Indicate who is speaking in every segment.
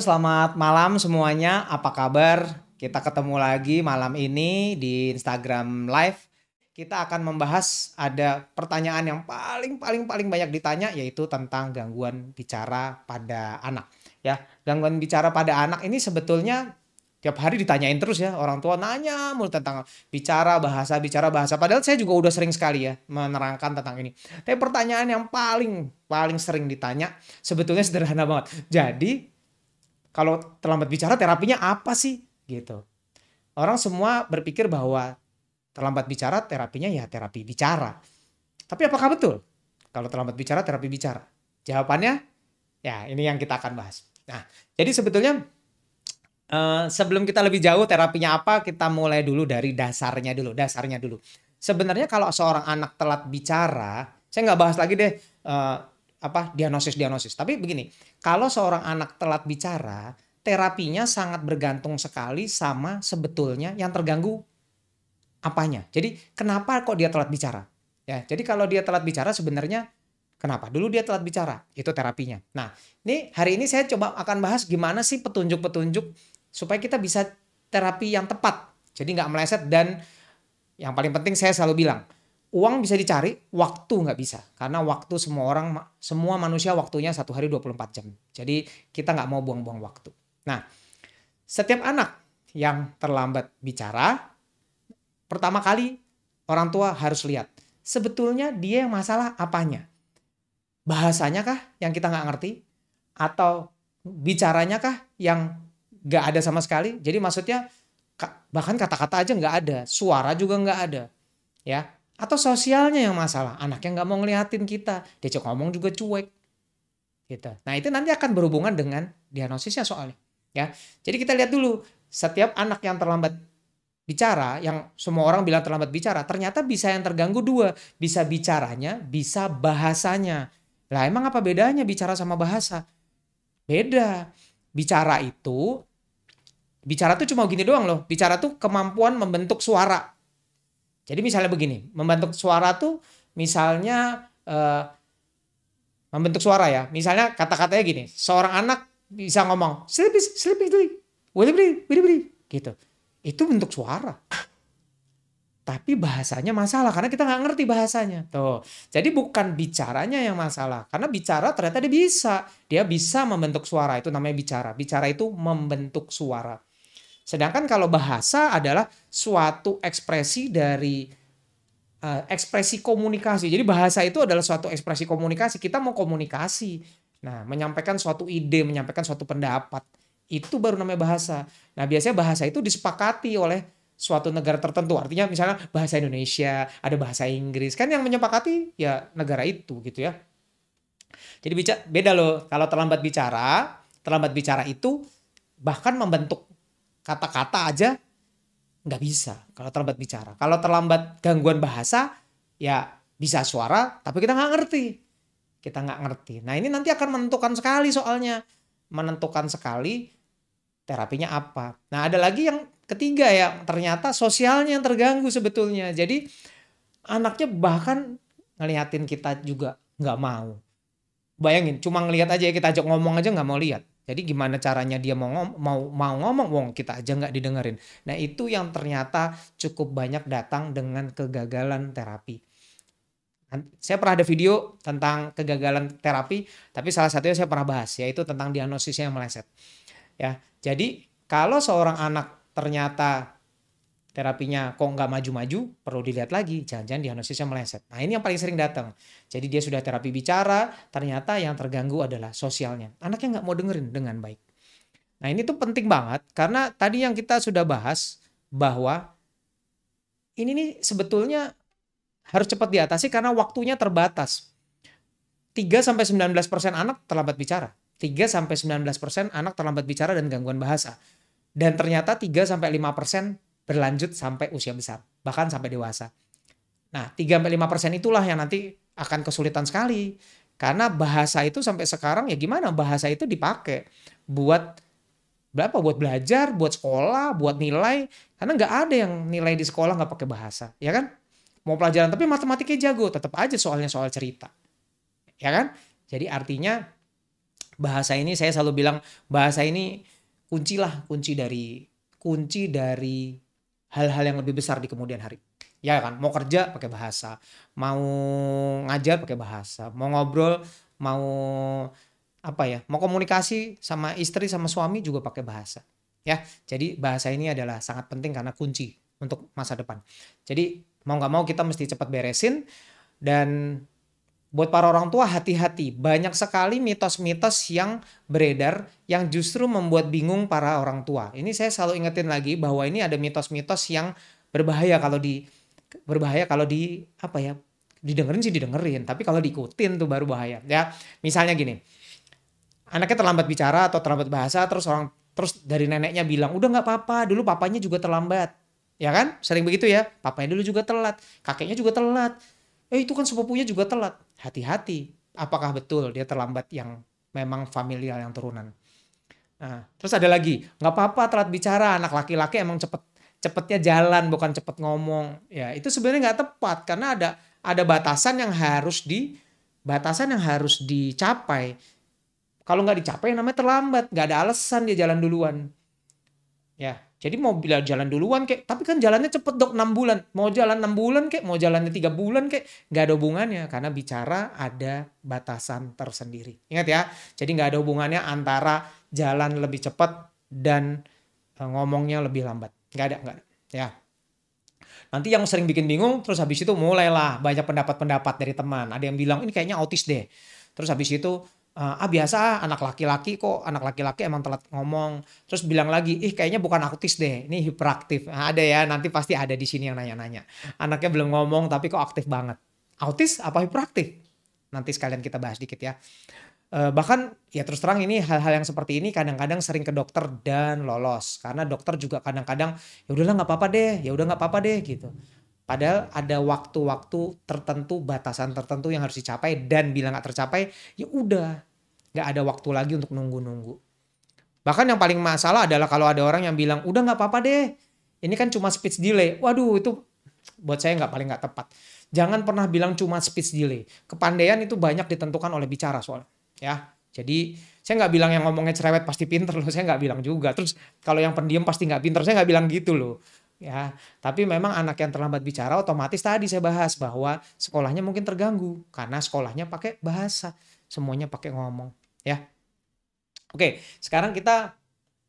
Speaker 1: selamat malam semuanya. Apa kabar? Kita ketemu lagi malam ini di Instagram Live. Kita akan membahas ada pertanyaan yang paling paling paling banyak ditanya yaitu tentang gangguan bicara pada anak. Ya, gangguan bicara pada anak ini sebetulnya tiap hari ditanyain terus ya orang tua nanya mulu tentang bicara bahasa bicara bahasa padahal saya juga udah sering sekali ya menerangkan tentang ini tapi pertanyaan yang paling paling sering ditanya sebetulnya sederhana banget jadi kalau terlambat bicara terapinya apa sih gitu orang semua berpikir bahwa terlambat bicara terapinya ya terapi bicara tapi apakah betul kalau terlambat bicara terapi bicara jawabannya ya ini yang kita akan bahas nah jadi sebetulnya eh, sebelum kita lebih jauh terapinya apa kita mulai dulu dari dasarnya dulu dasarnya dulu sebenarnya kalau seorang anak telat bicara saya nggak bahas lagi deh eh, apa diagnosis-diagnosis. Tapi begini, kalau seorang anak telat bicara, terapinya sangat bergantung sekali sama sebetulnya yang terganggu apanya. Jadi kenapa kok dia telat bicara? Ya, jadi kalau dia telat bicara sebenarnya kenapa? Dulu dia telat bicara, itu terapinya. Nah, ini hari ini saya coba akan bahas gimana sih petunjuk-petunjuk supaya kita bisa terapi yang tepat. Jadi nggak meleset dan yang paling penting saya selalu bilang, uang bisa dicari, waktu nggak bisa. Karena waktu semua orang, semua manusia waktunya satu hari 24 jam. Jadi kita nggak mau buang-buang waktu. Nah, setiap anak yang terlambat bicara, pertama kali orang tua harus lihat. Sebetulnya dia yang masalah apanya? Bahasanya kah yang kita nggak ngerti? Atau bicaranya kah yang nggak ada sama sekali? Jadi maksudnya bahkan kata-kata aja nggak ada, suara juga nggak ada. Ya, atau sosialnya yang masalah anaknya nggak mau ngeliatin kita dia cek ngomong juga cuek gitu nah itu nanti akan berhubungan dengan diagnosisnya soalnya ya jadi kita lihat dulu setiap anak yang terlambat bicara yang semua orang bilang terlambat bicara ternyata bisa yang terganggu dua bisa bicaranya bisa bahasanya lah emang apa bedanya bicara sama bahasa beda bicara itu bicara tuh cuma gini doang loh bicara tuh kemampuan membentuk suara jadi misalnya begini, membentuk suara tuh misalnya eh, membentuk suara ya. Misalnya kata-katanya gini, seorang anak bisa ngomong sleepy sleepy sleepy, wili wili gitu. Itu bentuk suara. Tapi bahasanya masalah karena kita nggak ngerti bahasanya. Tuh. Jadi bukan bicaranya yang masalah. Karena bicara ternyata dia bisa. Dia bisa membentuk suara. Itu namanya bicara. Bicara itu membentuk suara. Sedangkan kalau bahasa adalah suatu ekspresi dari uh, ekspresi komunikasi. Jadi bahasa itu adalah suatu ekspresi komunikasi. Kita mau komunikasi. Nah, menyampaikan suatu ide, menyampaikan suatu pendapat. Itu baru namanya bahasa. Nah, biasanya bahasa itu disepakati oleh suatu negara tertentu. Artinya misalnya bahasa Indonesia, ada bahasa Inggris. Kan yang menyepakati ya negara itu gitu ya. Jadi beda loh kalau terlambat bicara, terlambat bicara itu bahkan membentuk kata-kata aja nggak bisa kalau terlambat bicara. Kalau terlambat gangguan bahasa ya bisa suara tapi kita nggak ngerti. Kita nggak ngerti. Nah ini nanti akan menentukan sekali soalnya. Menentukan sekali terapinya apa. Nah ada lagi yang ketiga ya ternyata sosialnya yang terganggu sebetulnya. Jadi anaknya bahkan ngeliatin kita juga nggak mau. Bayangin, cuma ngeliat aja ya kita ajak ngomong aja nggak mau lihat. Jadi gimana caranya dia mau ngom mau mau ngomong wong kita aja nggak didengerin. Nah itu yang ternyata cukup banyak datang dengan kegagalan terapi. Saya pernah ada video tentang kegagalan terapi, tapi salah satunya saya pernah bahas yaitu tentang diagnosisnya yang meleset. Ya, jadi kalau seorang anak ternyata terapinya kok nggak maju-maju, perlu dilihat lagi, jangan-jangan diagnosisnya meleset. Nah ini yang paling sering datang. Jadi dia sudah terapi bicara, ternyata yang terganggu adalah sosialnya. Anaknya nggak mau dengerin dengan baik. Nah ini tuh penting banget, karena tadi yang kita sudah bahas bahwa ini nih sebetulnya harus cepat diatasi karena waktunya terbatas. 3-19% anak terlambat bicara. 3-19% anak terlambat bicara dan gangguan bahasa. Dan ternyata 3-5% berlanjut sampai usia besar, bahkan sampai dewasa. Nah, 3-5% itulah yang nanti akan kesulitan sekali. Karena bahasa itu sampai sekarang ya gimana? Bahasa itu dipakai buat berapa? Buat belajar, buat sekolah, buat nilai. Karena nggak ada yang nilai di sekolah nggak pakai bahasa, ya kan? Mau pelajaran tapi matematiknya jago, tetap aja soalnya soal cerita. Ya kan? Jadi artinya bahasa ini saya selalu bilang bahasa ini kuncilah kunci dari kunci dari hal-hal yang lebih besar di kemudian hari. Ya kan, mau kerja pakai bahasa, mau ngajar pakai bahasa, mau ngobrol, mau apa ya, mau komunikasi sama istri sama suami juga pakai bahasa. Ya, jadi bahasa ini adalah sangat penting karena kunci untuk masa depan. Jadi mau nggak mau kita mesti cepat beresin dan buat para orang tua hati-hati. Banyak sekali mitos-mitos yang beredar yang justru membuat bingung para orang tua. Ini saya selalu ingetin lagi bahwa ini ada mitos-mitos yang berbahaya kalau di berbahaya kalau di apa ya? Didengerin sih didengerin, tapi kalau diikutin tuh baru bahaya ya. Misalnya gini. Anaknya terlambat bicara atau terlambat bahasa terus orang terus dari neneknya bilang, "Udah nggak apa-apa, dulu papanya juga terlambat." Ya kan? Sering begitu ya. Papanya dulu juga telat, kakeknya juga telat eh itu kan sepupunya juga telat. Hati-hati, apakah betul dia terlambat yang memang familial yang turunan. Nah, terus ada lagi, nggak apa-apa telat bicara, anak laki-laki emang cepet cepetnya jalan bukan cepet ngomong. Ya, itu sebenarnya nggak tepat karena ada ada batasan yang harus di batasan yang harus dicapai. Kalau nggak dicapai namanya terlambat, nggak ada alasan dia jalan duluan. Ya, jadi mau bilang jalan duluan kek, tapi kan jalannya cepet dok 6 bulan. Mau jalan 6 bulan kek, mau jalannya 3 bulan kek, nggak ada hubungannya karena bicara ada batasan tersendiri. Ingat ya, jadi nggak ada hubungannya antara jalan lebih cepat dan eh, ngomongnya lebih lambat. Nggak ada, nggak ada. Ya. Nanti yang sering bikin bingung, terus habis itu mulailah banyak pendapat-pendapat dari teman. Ada yang bilang, ini kayaknya autis deh. Terus habis itu uh, ah biasa anak laki-laki kok anak laki-laki emang telat ngomong terus bilang lagi ih kayaknya bukan autis deh ini hiperaktif nah, ada ya nanti pasti ada di sini yang nanya-nanya anaknya belum ngomong tapi kok aktif banget autis apa hiperaktif nanti sekalian kita bahas dikit ya uh, bahkan ya terus terang ini hal-hal yang seperti ini kadang-kadang sering ke dokter dan lolos karena dokter juga kadang-kadang ya udahlah nggak apa-apa deh ya udah nggak apa-apa deh gitu Padahal ada waktu-waktu tertentu, batasan tertentu yang harus dicapai dan bila nggak tercapai, ya udah nggak ada waktu lagi untuk nunggu-nunggu. Bahkan yang paling masalah adalah kalau ada orang yang bilang, udah nggak apa-apa deh, ini kan cuma speech delay. Waduh, itu buat saya nggak paling nggak tepat. Jangan pernah bilang cuma speech delay. Kepandaian itu banyak ditentukan oleh bicara soalnya. ya. Jadi saya nggak bilang yang ngomongnya cerewet pasti pinter loh, saya nggak bilang juga. Terus kalau yang pendiam pasti nggak pinter, saya nggak bilang gitu loh. Ya, tapi memang anak yang terlambat bicara otomatis tadi saya bahas bahwa sekolahnya mungkin terganggu karena sekolahnya pakai bahasa, semuanya pakai ngomong ya. Oke, sekarang kita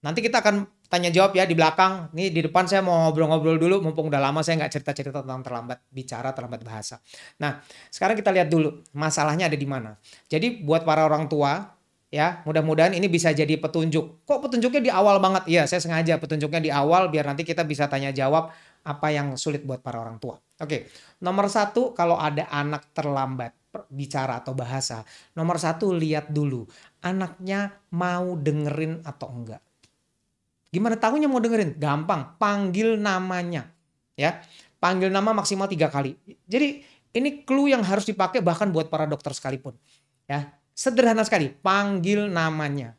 Speaker 1: nanti kita akan tanya jawab ya di belakang. Nih di depan saya mau ngobrol-ngobrol dulu mumpung udah lama saya nggak cerita-cerita tentang terlambat bicara, terlambat bahasa. Nah, sekarang kita lihat dulu masalahnya ada di mana. Jadi buat para orang tua ya, mudah-mudahan ini bisa jadi petunjuk. Kok petunjuknya di awal banget? Iya, saya sengaja petunjuknya di awal biar nanti kita bisa tanya jawab apa yang sulit buat para orang tua. Oke, nomor satu kalau ada anak terlambat bicara atau bahasa. Nomor satu, lihat dulu anaknya mau dengerin atau enggak. Gimana tahunya mau dengerin? Gampang, panggil namanya. Ya, panggil nama maksimal tiga kali. Jadi ini clue yang harus dipakai bahkan buat para dokter sekalipun. Ya, sederhana sekali, panggil namanya.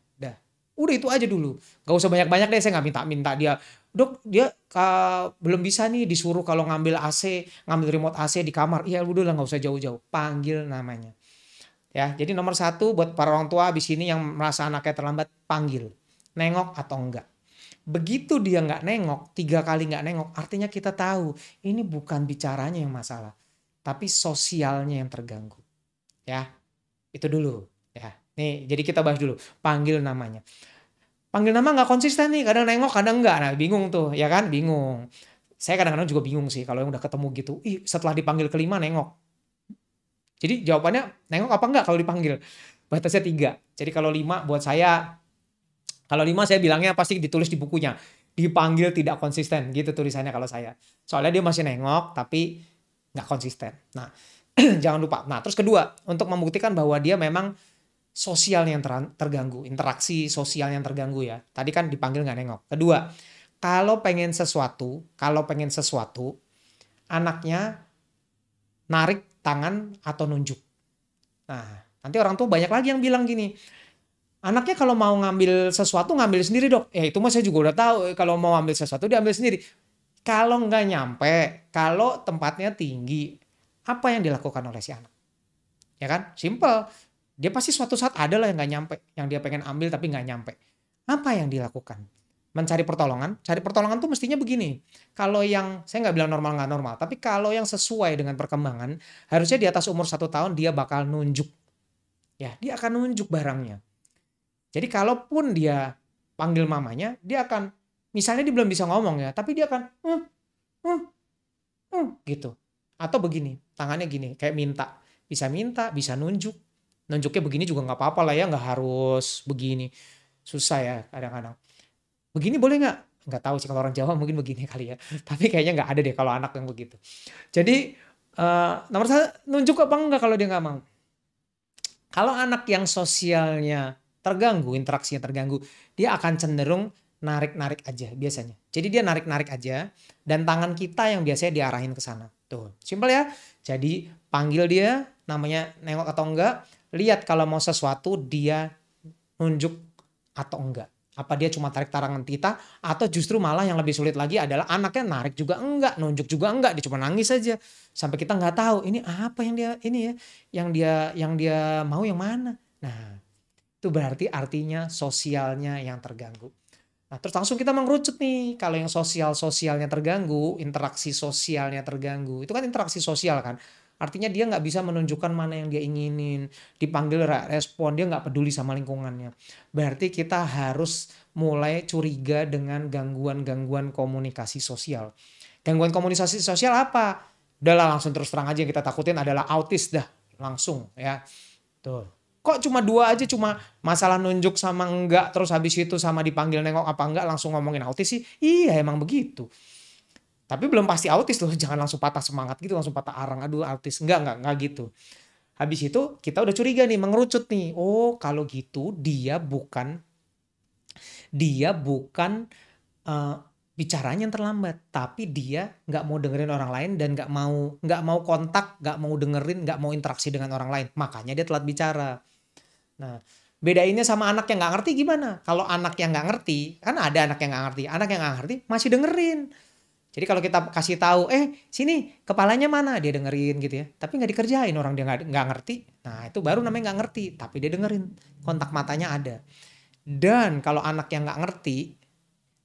Speaker 1: Udah itu aja dulu. Gak usah banyak-banyak deh, saya nggak minta-minta dia. Dok, dia uh, belum bisa nih disuruh kalau ngambil AC, ngambil remote AC di kamar. Iya udah lah nggak usah jauh-jauh. Panggil namanya. Ya, jadi nomor satu buat para orang tua abis ini yang merasa anaknya terlambat, panggil. Nengok atau enggak. Begitu dia nggak nengok, tiga kali nggak nengok, artinya kita tahu ini bukan bicaranya yang masalah. Tapi sosialnya yang terganggu. Ya, itu dulu. Ya, Nih, jadi kita bahas dulu, panggil namanya panggil nama nggak konsisten nih kadang nengok kadang nggak nah bingung tuh ya kan bingung saya kadang-kadang juga bingung sih kalau yang udah ketemu gitu ih setelah dipanggil kelima nengok jadi jawabannya nengok apa nggak kalau dipanggil batasnya tiga jadi kalau lima buat saya kalau lima saya bilangnya pasti ditulis di bukunya dipanggil tidak konsisten gitu tulisannya kalau saya soalnya dia masih nengok tapi nggak konsisten nah jangan lupa nah terus kedua untuk membuktikan bahwa dia memang sosial yang ter terganggu, interaksi sosial yang terganggu ya. Tadi kan dipanggil nggak nengok. Kedua, kalau pengen sesuatu, kalau pengen sesuatu, anaknya narik tangan atau nunjuk. Nah, nanti orang tuh banyak lagi yang bilang gini, anaknya kalau mau ngambil sesuatu ngambil sendiri dok. Ya itu mah saya juga udah tahu, eh, kalau mau ngambil sesuatu diambil sendiri. Kalau nggak nyampe, kalau tempatnya tinggi, apa yang dilakukan oleh si anak? Ya kan? Simple dia pasti suatu saat ada lah yang nggak nyampe, yang dia pengen ambil tapi nggak nyampe. Apa yang dilakukan? Mencari pertolongan. Cari pertolongan tuh mestinya begini. Kalau yang saya nggak bilang normal nggak normal, tapi kalau yang sesuai dengan perkembangan, harusnya di atas umur satu tahun dia bakal nunjuk. Ya, dia akan nunjuk barangnya. Jadi kalaupun dia panggil mamanya, dia akan misalnya dia belum bisa ngomong ya, tapi dia akan hmm, hmm, hmm, gitu. Atau begini, tangannya gini, kayak minta. Bisa minta, bisa nunjuk, nunjuknya begini juga nggak apa-apa lah ya nggak harus begini susah ya kadang-kadang begini boleh nggak nggak tahu sih kalau orang Jawa mungkin begini kali ya tapi kayaknya nggak ada deh kalau anak yang begitu jadi uh, nomor satu nunjuk apa enggak kalau dia nggak mau kalau anak yang sosialnya terganggu interaksinya terganggu dia akan cenderung narik-narik aja biasanya jadi dia narik-narik aja dan tangan kita yang biasanya diarahin ke sana tuh simpel ya jadi panggil dia namanya nengok atau enggak lihat kalau mau sesuatu dia nunjuk atau enggak. Apa dia cuma tarik tarangan kita atau justru malah yang lebih sulit lagi adalah anaknya narik juga enggak, nunjuk juga enggak, dia cuma nangis saja. Sampai kita nggak tahu ini apa yang dia ini ya, yang dia yang dia mau yang mana. Nah, itu berarti artinya sosialnya yang terganggu. Nah, terus langsung kita mengerucut nih, kalau yang sosial-sosialnya terganggu, interaksi sosialnya terganggu. Itu kan interaksi sosial kan. Artinya dia nggak bisa menunjukkan mana yang dia inginin, dipanggil respon, dia nggak peduli sama lingkungannya. Berarti kita harus mulai curiga dengan gangguan-gangguan komunikasi sosial. Gangguan komunikasi sosial apa? Udahlah langsung terus terang aja yang kita takutin adalah autis dah langsung ya. Tuh kok cuma dua aja cuma masalah nunjuk sama enggak terus habis itu sama dipanggil nengok apa enggak langsung ngomongin autis sih iya emang begitu tapi belum pasti autis loh, jangan langsung patah semangat gitu, langsung patah arang, aduh autis. Enggak, enggak, enggak gitu. Habis itu kita udah curiga nih, mengerucut nih. Oh, kalau gitu dia bukan dia bukan uh, bicaranya yang terlambat, tapi dia nggak mau dengerin orang lain dan nggak mau nggak mau kontak, nggak mau dengerin, nggak mau interaksi dengan orang lain. Makanya dia telat bicara. Nah, bedainnya sama anak yang nggak ngerti gimana? Kalau anak yang nggak ngerti, kan ada anak yang nggak ngerti, anak yang nggak ngerti masih dengerin jadi kalau kita kasih tahu, eh sini kepalanya mana, dia dengerin gitu ya. Tapi nggak dikerjain orang dia nggak ngerti. Nah itu baru namanya nggak ngerti, tapi dia dengerin kontak matanya ada. Dan kalau anak yang nggak ngerti,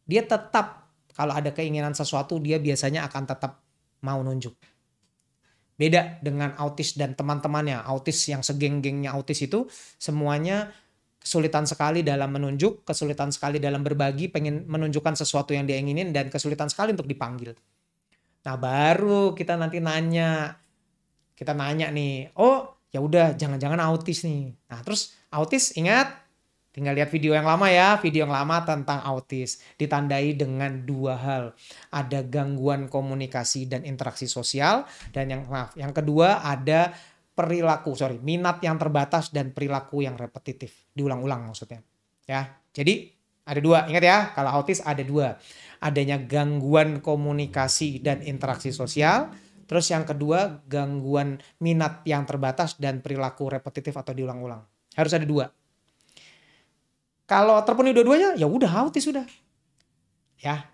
Speaker 1: dia tetap kalau ada keinginan sesuatu dia biasanya akan tetap mau nunjuk. Beda dengan autis dan teman-temannya. Autis yang segeng-gengnya autis itu semuanya kesulitan sekali dalam menunjuk, kesulitan sekali dalam berbagi, pengen menunjukkan sesuatu yang dia inginin dan kesulitan sekali untuk dipanggil. Nah, baru kita nanti nanya. Kita nanya nih, "Oh, ya udah jangan-jangan autis nih." Nah, terus autis ingat Tinggal lihat video yang lama ya, video yang lama tentang autis ditandai dengan dua hal. Ada gangguan komunikasi dan interaksi sosial dan yang maaf, yang kedua ada perilaku, sorry, minat yang terbatas dan perilaku yang repetitif. Diulang-ulang maksudnya. Ya, jadi ada dua, ingat ya, kalau autis ada dua. Adanya gangguan komunikasi dan interaksi sosial, terus yang kedua gangguan minat yang terbatas dan perilaku repetitif atau diulang-ulang. Harus ada dua. Kalau terpenuhi dua-duanya, ya udah autis sudah. Ya.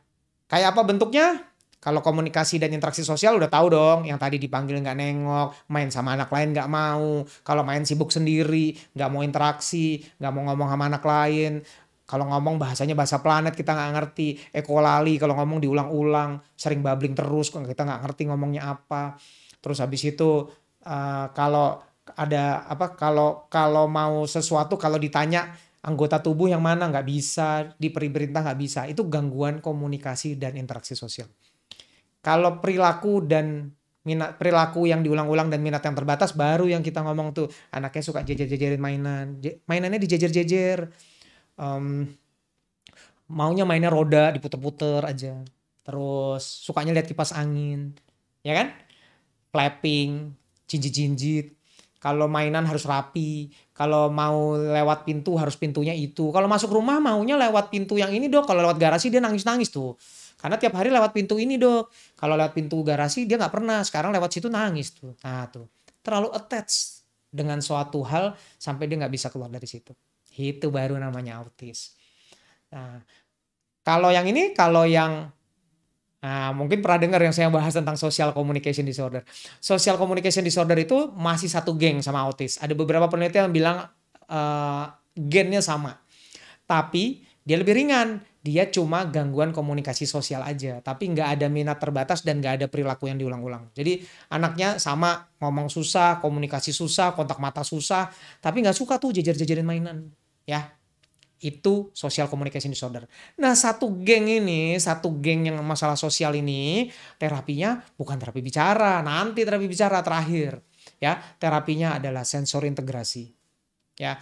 Speaker 1: Kayak apa bentuknya? Kalau komunikasi dan interaksi sosial udah tahu dong, yang tadi dipanggil nggak nengok, main sama anak lain nggak mau, kalau main sibuk sendiri, nggak mau interaksi, nggak mau ngomong sama anak lain, kalau ngomong bahasanya bahasa planet kita nggak ngerti, ekolali kalau ngomong diulang-ulang, sering babbling terus, kita nggak ngerti ngomongnya apa. Terus habis itu uh, kalau ada apa kalau kalau mau sesuatu kalau ditanya anggota tubuh yang mana nggak bisa diperintah perintah nggak bisa itu gangguan komunikasi dan interaksi sosial. Kalau perilaku dan minat perilaku yang diulang-ulang dan minat yang terbatas baru yang kita ngomong tuh anaknya suka jejer-jejerin mainan mainannya dijejer-jejer um, maunya mainnya roda diputer-puter aja terus sukanya lihat kipas angin ya kan clapping jinjit-jinjit kalau mainan harus rapi kalau mau lewat pintu harus pintunya itu kalau masuk rumah maunya lewat pintu yang ini dong kalau lewat garasi dia nangis-nangis tuh karena tiap hari lewat pintu ini dok. Kalau lewat pintu garasi dia nggak pernah. Sekarang lewat situ nangis tuh. Nah tuh terlalu attached dengan suatu hal sampai dia nggak bisa keluar dari situ. Itu baru namanya autis. Nah, kalau yang ini, kalau yang Nah, mungkin pernah dengar yang saya bahas tentang social communication disorder. Social communication disorder itu masih satu geng sama autis. Ada beberapa penelitian yang bilang uh, gennya sama. Tapi dia lebih ringan dia cuma gangguan komunikasi sosial aja, tapi nggak ada minat terbatas dan nggak ada perilaku yang diulang-ulang. Jadi anaknya sama ngomong susah, komunikasi susah, kontak mata susah, tapi nggak suka tuh jejer-jejerin mainan, ya. Itu social communication disorder. Nah satu geng ini, satu geng yang masalah sosial ini, terapinya bukan terapi bicara, nanti terapi bicara terakhir. Ya, terapinya adalah sensor integrasi. Ya,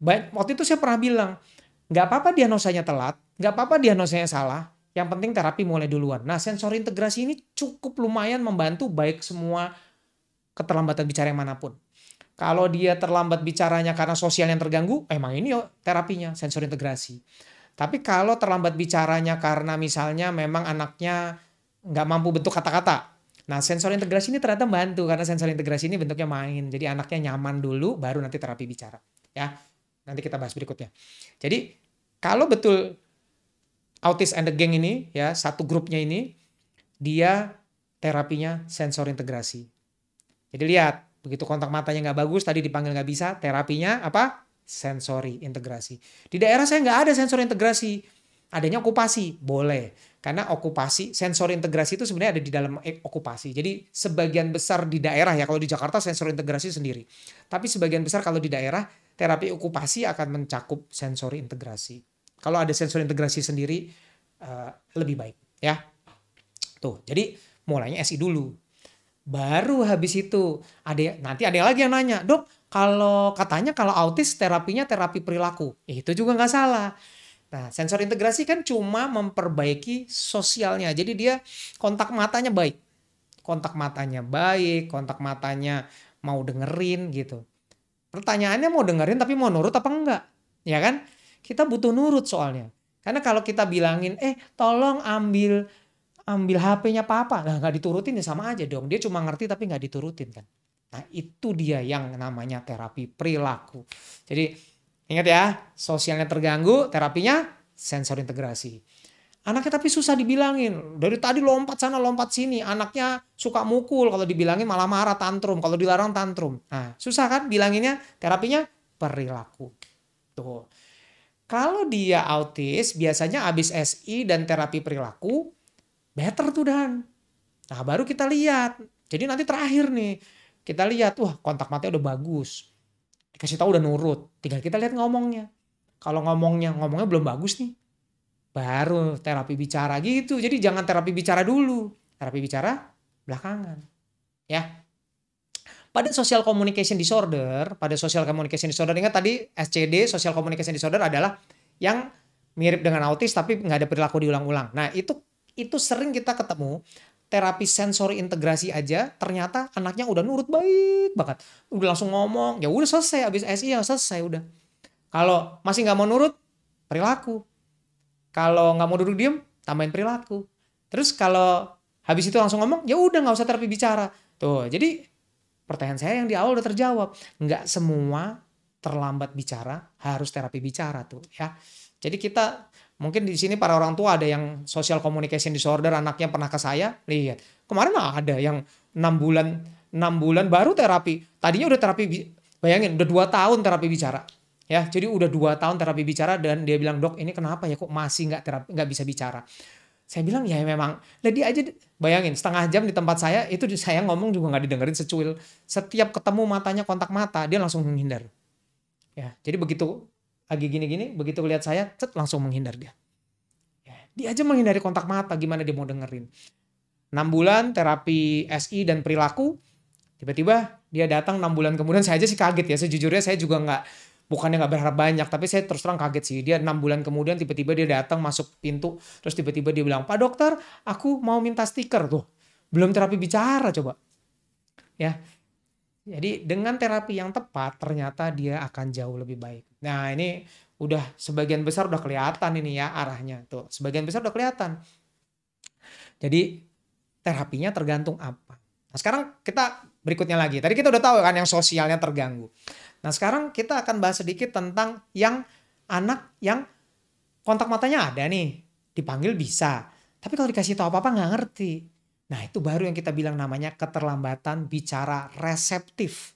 Speaker 1: Baik, waktu itu saya pernah bilang, nggak apa-apa diagnosanya telat, Gak apa-apa diagnosanya salah, yang penting terapi mulai duluan. Nah sensor integrasi ini cukup lumayan membantu baik semua keterlambatan bicara yang manapun. Kalau dia terlambat bicaranya karena sosial yang terganggu, emang ini yo terapinya sensor integrasi. Tapi kalau terlambat bicaranya karena misalnya memang anaknya nggak mampu bentuk kata-kata, nah sensor integrasi ini ternyata bantu karena sensor integrasi ini bentuknya main. Jadi anaknya nyaman dulu, baru nanti terapi bicara. Ya, nanti kita bahas berikutnya. Jadi kalau betul Autis and the Gang ini ya satu grupnya ini dia terapinya sensor integrasi. Jadi lihat begitu kontak matanya nggak bagus tadi dipanggil nggak bisa terapinya apa sensori integrasi. Di daerah saya nggak ada sensor integrasi adanya okupasi boleh karena okupasi sensor integrasi itu sebenarnya ada di dalam eh, okupasi jadi sebagian besar di daerah ya kalau di Jakarta sensor integrasi sendiri tapi sebagian besar kalau di daerah terapi okupasi akan mencakup sensori integrasi kalau ada sensor integrasi sendiri uh, lebih baik ya. Tuh, jadi mulainya SI dulu. Baru habis itu ada ya, nanti ada lagi yang nanya, "Dok, kalau katanya kalau autis terapinya terapi perilaku." Itu juga nggak salah. Nah, sensor integrasi kan cuma memperbaiki sosialnya. Jadi dia kontak matanya baik. Kontak matanya baik, kontak matanya mau dengerin gitu. Pertanyaannya mau dengerin tapi mau nurut apa enggak? Ya kan? Kita butuh nurut soalnya. Karena kalau kita bilangin, eh tolong ambil ambil HP-nya papa, nah nggak diturutin ya sama aja dong. Dia cuma ngerti tapi nggak diturutin kan. Nah itu dia yang namanya terapi perilaku. Jadi ingat ya, sosialnya terganggu, terapinya sensor integrasi. Anaknya tapi susah dibilangin. Dari tadi lompat sana lompat sini. Anaknya suka mukul. Kalau dibilangin malah marah tantrum. Kalau dilarang tantrum. Nah susah kan bilanginnya terapinya perilaku. Tuh. Kalau dia autis, biasanya habis SI dan terapi perilaku, better tuh Dan. Nah baru kita lihat. Jadi nanti terakhir nih, kita lihat, wah kontak mata udah bagus. Dikasih tahu udah nurut. Tinggal kita lihat ngomongnya. Kalau ngomongnya, ngomongnya belum bagus nih. Baru terapi bicara gitu. Jadi jangan terapi bicara dulu. Terapi bicara belakangan. Ya, pada social communication disorder, pada social communication disorder ingat tadi SCD social communication disorder adalah yang mirip dengan autis tapi nggak ada perilaku diulang-ulang. Nah itu itu sering kita ketemu terapi sensor integrasi aja ternyata anaknya udah nurut baik banget udah langsung ngomong ya udah selesai abis SI ya selesai udah kalau masih nggak mau nurut perilaku kalau nggak mau duduk diem tambahin perilaku terus kalau habis itu langsung ngomong ya udah nggak usah terapi bicara tuh jadi pertanyaan saya yang di awal udah terjawab. Nggak semua terlambat bicara harus terapi bicara tuh ya. Jadi kita mungkin di sini para orang tua ada yang social communication disorder anaknya pernah ke saya lihat kemarin ada yang enam bulan enam bulan baru terapi tadinya udah terapi bayangin udah dua tahun terapi bicara ya jadi udah dua tahun terapi bicara dan dia bilang dok ini kenapa ya kok masih nggak terapi nggak bisa bicara saya bilang ya memang lah dia aja bayangin setengah jam di tempat saya itu saya ngomong juga nggak didengerin secuil setiap ketemu matanya kontak mata dia langsung menghindar ya jadi begitu lagi gini-gini begitu lihat saya cet langsung menghindar dia ya, dia aja menghindari kontak mata gimana dia mau dengerin 6 bulan terapi SI dan perilaku tiba-tiba dia datang 6 bulan kemudian saya aja sih kaget ya sejujurnya saya juga nggak bukannya nggak berharap banyak tapi saya terus terang kaget sih dia enam bulan kemudian tiba-tiba dia datang masuk pintu terus tiba-tiba dia bilang pak dokter aku mau minta stiker tuh belum terapi bicara coba ya jadi dengan terapi yang tepat ternyata dia akan jauh lebih baik. Nah ini udah sebagian besar udah kelihatan ini ya arahnya tuh. Sebagian besar udah kelihatan. Jadi terapinya tergantung apa. Nah sekarang kita berikutnya lagi. Tadi kita udah tahu kan yang sosialnya terganggu. Nah sekarang kita akan bahas sedikit tentang yang anak yang kontak matanya ada nih. Dipanggil bisa. Tapi kalau dikasih tahu apa-apa nggak ngerti. Nah itu baru yang kita bilang namanya keterlambatan bicara reseptif.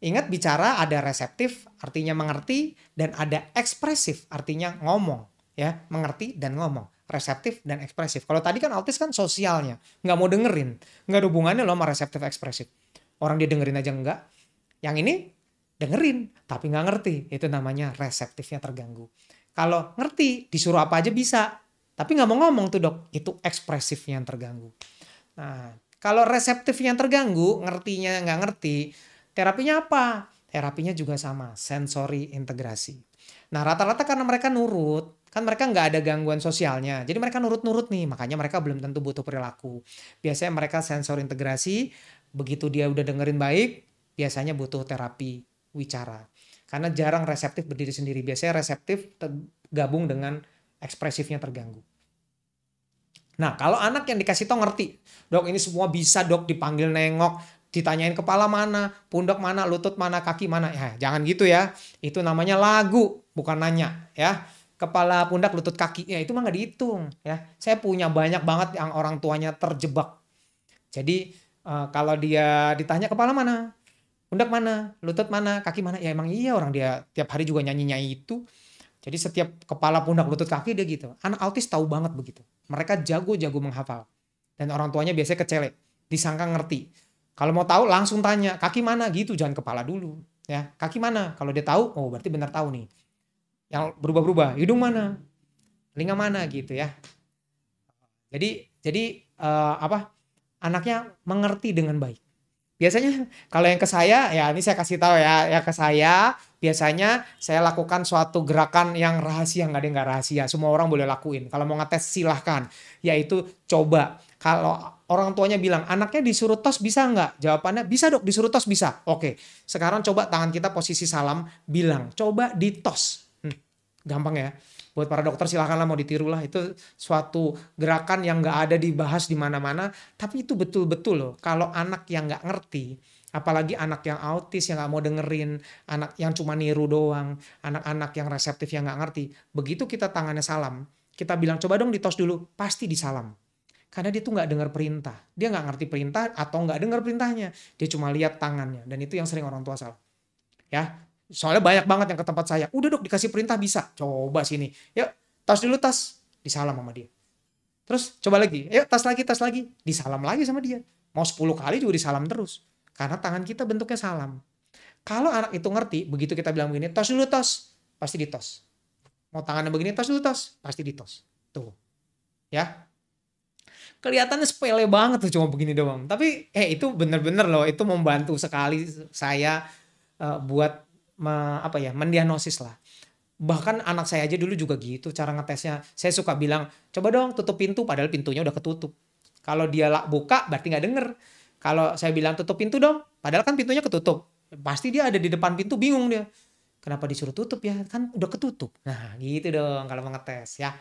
Speaker 1: Ingat bicara ada reseptif artinya mengerti dan ada ekspresif artinya ngomong ya mengerti dan ngomong reseptif dan ekspresif. Kalau tadi kan autis kan sosialnya nggak mau dengerin nggak ada hubungannya loh sama reseptif ekspresif. Orang dia dengerin aja enggak. Yang ini dengerin tapi nggak ngerti itu namanya reseptifnya terganggu kalau ngerti disuruh apa aja bisa tapi nggak mau ngomong tuh dok itu ekspresifnya yang terganggu nah kalau reseptifnya terganggu ngertinya nggak ngerti terapinya apa terapinya juga sama sensory integrasi nah rata-rata karena mereka nurut kan mereka nggak ada gangguan sosialnya jadi mereka nurut-nurut nih makanya mereka belum tentu butuh perilaku biasanya mereka sensor integrasi begitu dia udah dengerin baik biasanya butuh terapi wicara. Karena jarang reseptif berdiri sendiri. Biasanya reseptif gabung dengan ekspresifnya terganggu. Nah, kalau anak yang dikasih tau ngerti, dok ini semua bisa dok dipanggil nengok, ditanyain kepala mana, pundak mana, lutut mana, kaki mana. Ya, jangan gitu ya. Itu namanya lagu, bukan nanya ya. Kepala, pundak, lutut, kaki. Ya itu mah gak dihitung ya. Saya punya banyak banget yang orang tuanya terjebak. Jadi uh, kalau dia ditanya kepala mana, pundak mana, lutut mana, kaki mana. Ya emang iya orang dia tiap hari juga nyanyi-nyanyi itu. Jadi setiap kepala, pundak, lutut, kaki dia gitu. Anak autis tahu banget begitu. Mereka jago-jago menghafal. Dan orang tuanya biasanya kecele, disangka ngerti. Kalau mau tahu langsung tanya, kaki mana gitu, jangan kepala dulu. Ya, kaki mana? Kalau dia tahu, oh berarti benar tahu nih. Yang berubah-berubah, hidung mana? Telinga mana gitu ya. Jadi jadi uh, apa? Anaknya mengerti dengan baik biasanya kalau yang ke saya ya ini saya kasih tahu ya ya ke saya biasanya saya lakukan suatu gerakan yang rahasia nggak ada yang nggak rahasia semua orang boleh lakuin kalau mau ngetes silahkan yaitu coba kalau orang tuanya bilang anaknya disuruh tos bisa nggak jawabannya bisa dok disuruh tos bisa oke sekarang coba tangan kita posisi salam bilang coba ditos hmm, gampang ya buat para dokter silahkanlah mau ditiru lah itu suatu gerakan yang nggak ada dibahas di mana-mana tapi itu betul-betul loh kalau anak yang nggak ngerti apalagi anak yang autis yang nggak mau dengerin anak yang cuma niru doang anak-anak yang reseptif yang nggak ngerti begitu kita tangannya salam kita bilang coba dong ditos dulu pasti disalam karena dia tuh nggak dengar perintah dia nggak ngerti perintah atau nggak dengar perintahnya dia cuma lihat tangannya dan itu yang sering orang tua salah ya Soalnya banyak banget yang ke tempat saya. Udah dok dikasih perintah bisa. Coba sini. Yuk tas dulu tas. Disalam sama dia. Terus coba lagi. Yuk tas lagi tas lagi. Disalam lagi sama dia. Mau 10 kali juga disalam terus. Karena tangan kita bentuknya salam. Kalau anak itu ngerti, begitu kita bilang begini, tas dulu tas, pasti ditos. Mau tangannya begini, tas dulu tas, pasti ditos. Tuh. Ya, kelihatannya sepele banget tuh cuma begini doang. Tapi eh itu bener-bener loh, itu membantu sekali saya uh, buat me, apa ya mendiagnosis lah bahkan anak saya aja dulu juga gitu cara ngetesnya saya suka bilang coba dong tutup pintu padahal pintunya udah ketutup kalau dia lak buka berarti nggak denger kalau saya bilang tutup pintu dong padahal kan pintunya ketutup pasti dia ada di depan pintu bingung dia kenapa disuruh tutup ya kan udah ketutup nah gitu dong kalau ngetes ya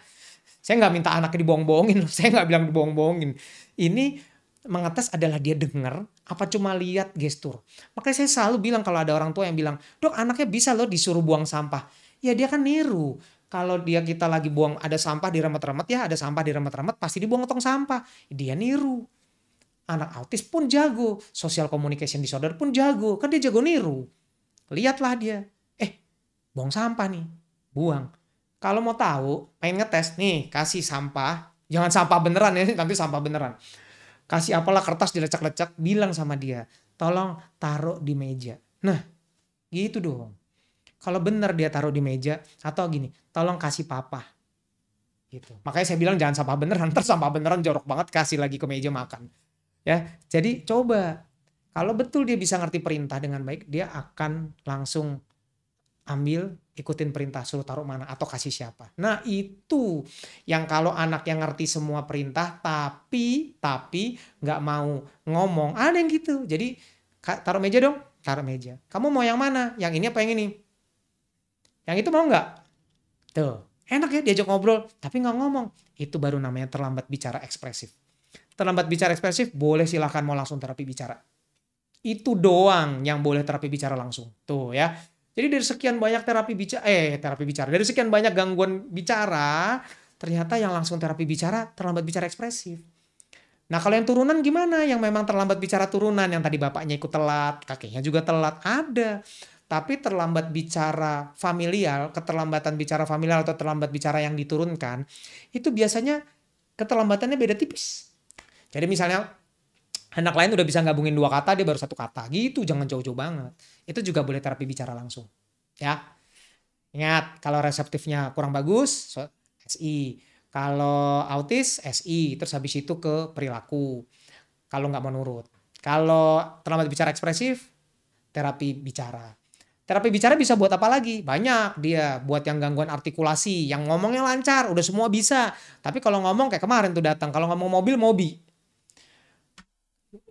Speaker 1: saya nggak minta anaknya dibohong-bohongin saya nggak bilang dibohong-bohongin ini mengetes adalah dia dengar apa cuma lihat gestur. Makanya saya selalu bilang kalau ada orang tua yang bilang, "Dok, anaknya bisa loh disuruh buang sampah." Ya dia kan niru. Kalau dia kita lagi buang ada sampah di remet-remet ya, ada sampah di remet-remet pasti dibuang ke tong sampah. Dia niru. Anak autis pun jago, social communication disorder pun jago, kan dia jago niru. Lihatlah dia. Eh, buang sampah nih. Buang. Kalau mau tahu, pengen ngetes nih, kasih sampah. Jangan sampah beneran ya, nanti sampah beneran kasih apalah kertas dilecak-lecak, bilang sama dia, tolong taruh di meja. Nah, gitu dong. Kalau benar dia taruh di meja, atau gini, tolong kasih papa. Gitu. Makanya saya bilang jangan sampah beneran, ntar sampah beneran jorok banget kasih lagi ke meja makan. Ya, jadi coba kalau betul dia bisa ngerti perintah dengan baik, dia akan langsung ambil ikutin perintah suruh taruh mana atau kasih siapa. Nah, itu yang kalau anak yang ngerti semua perintah tapi tapi nggak mau ngomong. Ada yang gitu. Jadi taruh meja dong, taruh meja. Kamu mau yang mana? Yang ini apa yang ini? Yang itu mau nggak? Tuh, enak ya diajak ngobrol tapi nggak ngomong. Itu baru namanya terlambat bicara ekspresif. Terlambat bicara ekspresif boleh silahkan mau langsung terapi bicara. Itu doang yang boleh terapi bicara langsung. Tuh ya jadi dari sekian banyak terapi bicara eh terapi bicara, dari sekian banyak gangguan bicara, ternyata yang langsung terapi bicara terlambat bicara ekspresif. Nah kalau yang turunan gimana? Yang memang terlambat bicara turunan, yang tadi bapaknya ikut telat, kakeknya juga telat, ada. Tapi terlambat bicara familial, keterlambatan bicara familial atau terlambat bicara yang diturunkan, itu biasanya keterlambatannya beda tipis. Jadi misalnya anak lain udah bisa gabungin dua kata dia baru satu kata gitu jangan jauh-jauh banget itu juga boleh terapi bicara langsung ya ingat kalau reseptifnya kurang bagus so, SI kalau autis SI terus habis itu ke perilaku kalau nggak mau nurut kalau terlambat bicara ekspresif terapi bicara terapi bicara bisa buat apa lagi banyak dia buat yang gangguan artikulasi yang ngomongnya lancar udah semua bisa tapi kalau ngomong kayak kemarin tuh datang kalau ngomong mobil mobil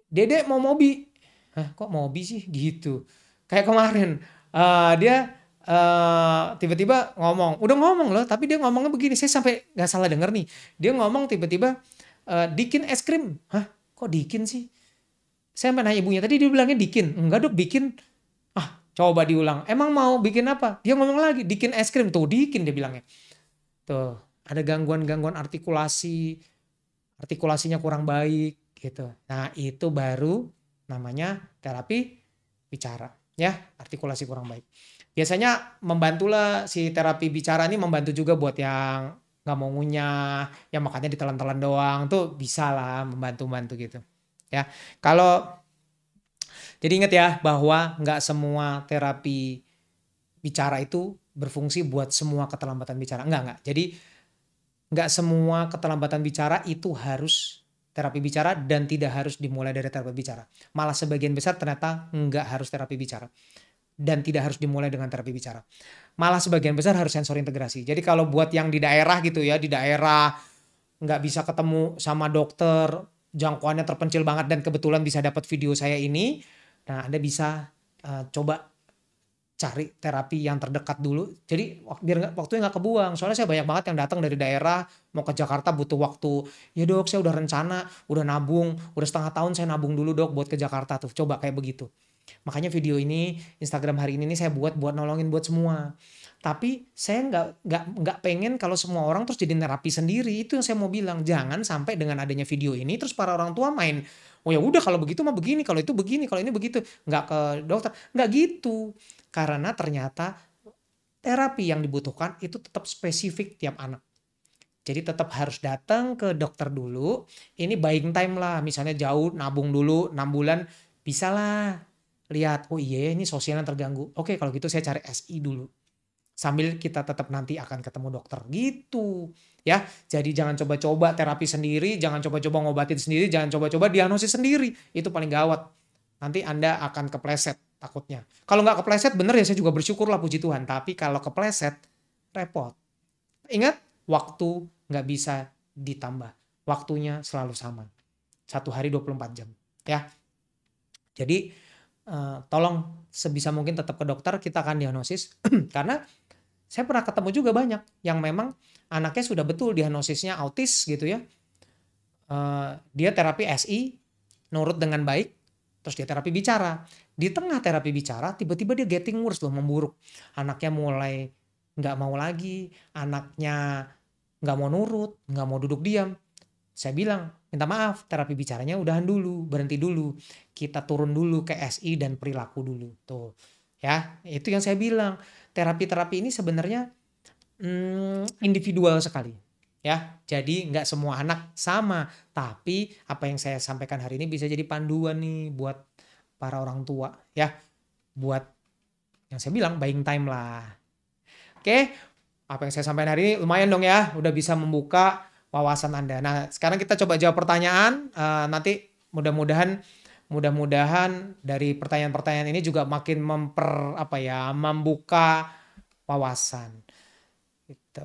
Speaker 1: Dede mau mobi. Hah, kok mobi sih gitu. Kayak kemarin uh, dia tiba eh, tiba-tiba ngomong, udah ngomong loh, tapi dia ngomongnya begini, saya sampai nggak salah denger nih. Dia ngomong tiba-tiba uh, Dikin es krim. Hah, kok Dikin sih? Saya sampai nanya ibunya, tadi dia bilangnya Dikin. Enggak dok, bikin. Ah, coba diulang. Emang mau bikin apa? Dia ngomong lagi, Dikin es krim. Tuh, Dikin dia bilangnya. Tuh, ada gangguan-gangguan artikulasi, artikulasinya kurang baik, gitu. Nah, itu baru namanya terapi bicara ya, artikulasi kurang baik. Biasanya membantulah si terapi bicara ini membantu juga buat yang nggak mau ngunyah, yang makanya ditelan-telan doang tuh bisa lah membantu-bantu gitu. Ya. Kalau jadi ingat ya bahwa nggak semua terapi bicara itu berfungsi buat semua keterlambatan bicara. Enggak, enggak. Jadi nggak semua keterlambatan bicara itu harus terapi bicara dan tidak harus dimulai dari terapi bicara. Malah sebagian besar ternyata nggak harus terapi bicara dan tidak harus dimulai dengan terapi bicara. Malah sebagian besar harus sensor integrasi. Jadi kalau buat yang di daerah gitu ya, di daerah nggak bisa ketemu sama dokter, jangkauannya terpencil banget dan kebetulan bisa dapat video saya ini, nah Anda bisa uh, coba cari terapi yang terdekat dulu. Jadi biar waktunya nggak kebuang. Soalnya saya banyak banget yang datang dari daerah mau ke Jakarta butuh waktu. Ya dok, saya udah rencana, udah nabung, udah setengah tahun saya nabung dulu dok buat ke Jakarta tuh. Coba kayak begitu. Makanya video ini Instagram hari ini nih saya buat buat nolongin buat semua. Tapi saya nggak nggak nggak pengen kalau semua orang terus jadi terapi sendiri. Itu yang saya mau bilang. Jangan sampai dengan adanya video ini terus para orang tua main oh ya udah kalau begitu mah begini kalau itu begini kalau ini begitu nggak ke dokter nggak gitu karena ternyata terapi yang dibutuhkan itu tetap spesifik tiap anak. Jadi tetap harus datang ke dokter dulu. Ini buying time lah, misalnya jauh nabung dulu 6 bulan bisa lah lihat oh iya ini sosialnya terganggu. Oke, kalau gitu saya cari SI dulu. Sambil kita tetap nanti akan ketemu dokter gitu ya. Jadi jangan coba-coba terapi sendiri, jangan coba-coba ngobatin sendiri, jangan coba-coba diagnosis sendiri. Itu paling gawat. Nanti Anda akan kepleset takutnya. Kalau nggak kepleset bener ya saya juga bersyukur lah puji Tuhan. Tapi kalau kepleset repot. Ingat waktu nggak bisa ditambah. Waktunya selalu sama. Satu hari 24 jam. Ya. Jadi uh, tolong sebisa mungkin tetap ke dokter kita akan diagnosis. Karena saya pernah ketemu juga banyak yang memang anaknya sudah betul diagnosisnya autis gitu ya. Uh, dia terapi SI, nurut dengan baik, Terus dia terapi bicara. Di tengah terapi bicara tiba-tiba dia getting worse loh memburuk. Anaknya mulai nggak mau lagi, anaknya nggak mau nurut, nggak mau duduk diam. Saya bilang, minta maaf terapi bicaranya udahan dulu, berhenti dulu. Kita turun dulu ke SI dan perilaku dulu. Tuh. Ya, itu yang saya bilang. Terapi-terapi ini sebenarnya hmm, individual sekali ya. Jadi nggak semua anak sama, tapi apa yang saya sampaikan hari ini bisa jadi panduan nih buat para orang tua ya. Buat yang saya bilang buying time lah. Oke, apa yang saya sampaikan hari ini lumayan dong ya, udah bisa membuka wawasan Anda. Nah, sekarang kita coba jawab pertanyaan uh, nanti mudah-mudahan mudah-mudahan dari pertanyaan-pertanyaan ini juga makin memper apa ya, membuka wawasan. Itu.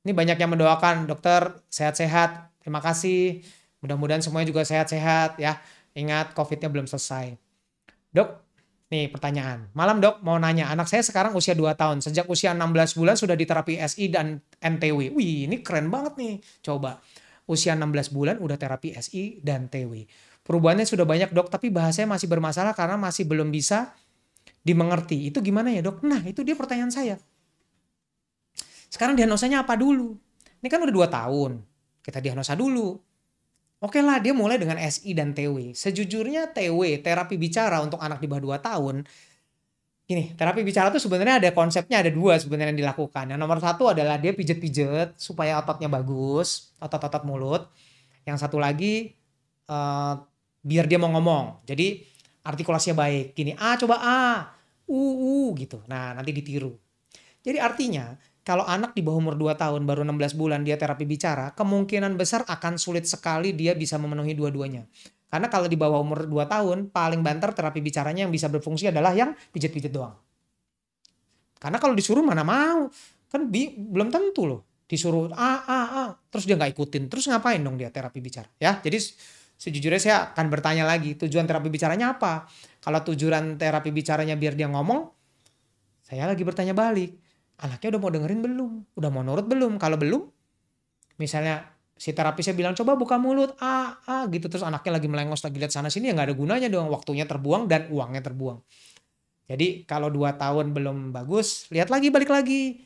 Speaker 1: Ini banyak yang mendoakan, dokter sehat-sehat. Terima kasih. Mudah-mudahan semuanya juga sehat-sehat ya. Ingat COVID-nya belum selesai. Dok, Nih pertanyaan. Malam dok, mau nanya. Anak saya sekarang usia 2 tahun. Sejak usia 16 bulan sudah diterapi SI dan NTW. Wih ini keren banget nih. Coba. Usia 16 bulan udah terapi SI dan TW. Perubahannya sudah banyak dok. Tapi bahasanya masih bermasalah karena masih belum bisa dimengerti. Itu gimana ya dok? Nah itu dia pertanyaan saya. Sekarang diagnosanya apa dulu? Ini kan udah dua tahun. Kita diagnosa dulu. Oke lah, dia mulai dengan SI dan TW. Sejujurnya TW, terapi bicara untuk anak di bawah 2 tahun, gini, terapi bicara tuh sebenarnya ada konsepnya ada dua sebenarnya yang dilakukan. Yang nomor satu adalah dia pijet-pijet supaya ototnya bagus, otot-otot mulut. Yang satu lagi, uh, biar dia mau ngomong. Jadi artikulasinya baik. Gini, A coba A, U, U gitu. Nah nanti ditiru. Jadi artinya kalau anak di bawah umur 2 tahun baru 16 bulan dia terapi bicara, kemungkinan besar akan sulit sekali dia bisa memenuhi dua-duanya. Karena kalau di bawah umur 2 tahun paling banter terapi bicaranya yang bisa berfungsi adalah yang pijit-pijit doang. Karena kalau disuruh mana mau, kan belum tentu loh. Disuruh a a a terus dia nggak ikutin, terus ngapain dong dia terapi bicara? Ya, jadi sejujurnya saya akan bertanya lagi, tujuan terapi bicaranya apa? Kalau tujuan terapi bicaranya biar dia ngomong, saya lagi bertanya balik anaknya udah mau dengerin belum? Udah mau nurut belum? Kalau belum, misalnya si terapisnya bilang coba buka mulut, ah, ah gitu terus anaknya lagi melengos lagi lihat sana sini ya nggak ada gunanya dong, waktunya terbuang dan uangnya terbuang. Jadi kalau dua tahun belum bagus, lihat lagi balik lagi.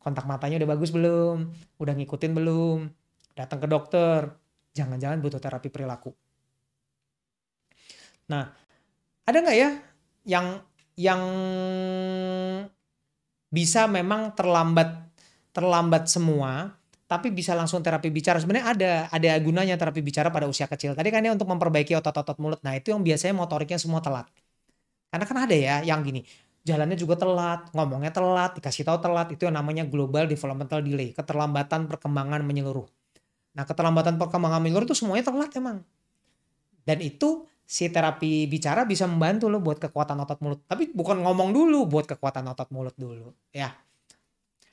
Speaker 1: Kontak matanya udah bagus belum? Udah ngikutin belum? Datang ke dokter. Jangan-jangan butuh terapi perilaku. Nah, ada nggak ya yang yang bisa memang terlambat terlambat semua tapi bisa langsung terapi bicara sebenarnya ada ada gunanya terapi bicara pada usia kecil tadi kan ya untuk memperbaiki otot-otot mulut nah itu yang biasanya motoriknya semua telat karena kan ada ya yang gini jalannya juga telat ngomongnya telat dikasih tahu telat itu yang namanya global developmental delay keterlambatan perkembangan menyeluruh nah keterlambatan perkembangan menyeluruh itu semuanya telat emang dan itu si terapi bicara bisa membantu lo buat kekuatan otot mulut. Tapi bukan ngomong dulu, buat kekuatan otot mulut dulu. Ya.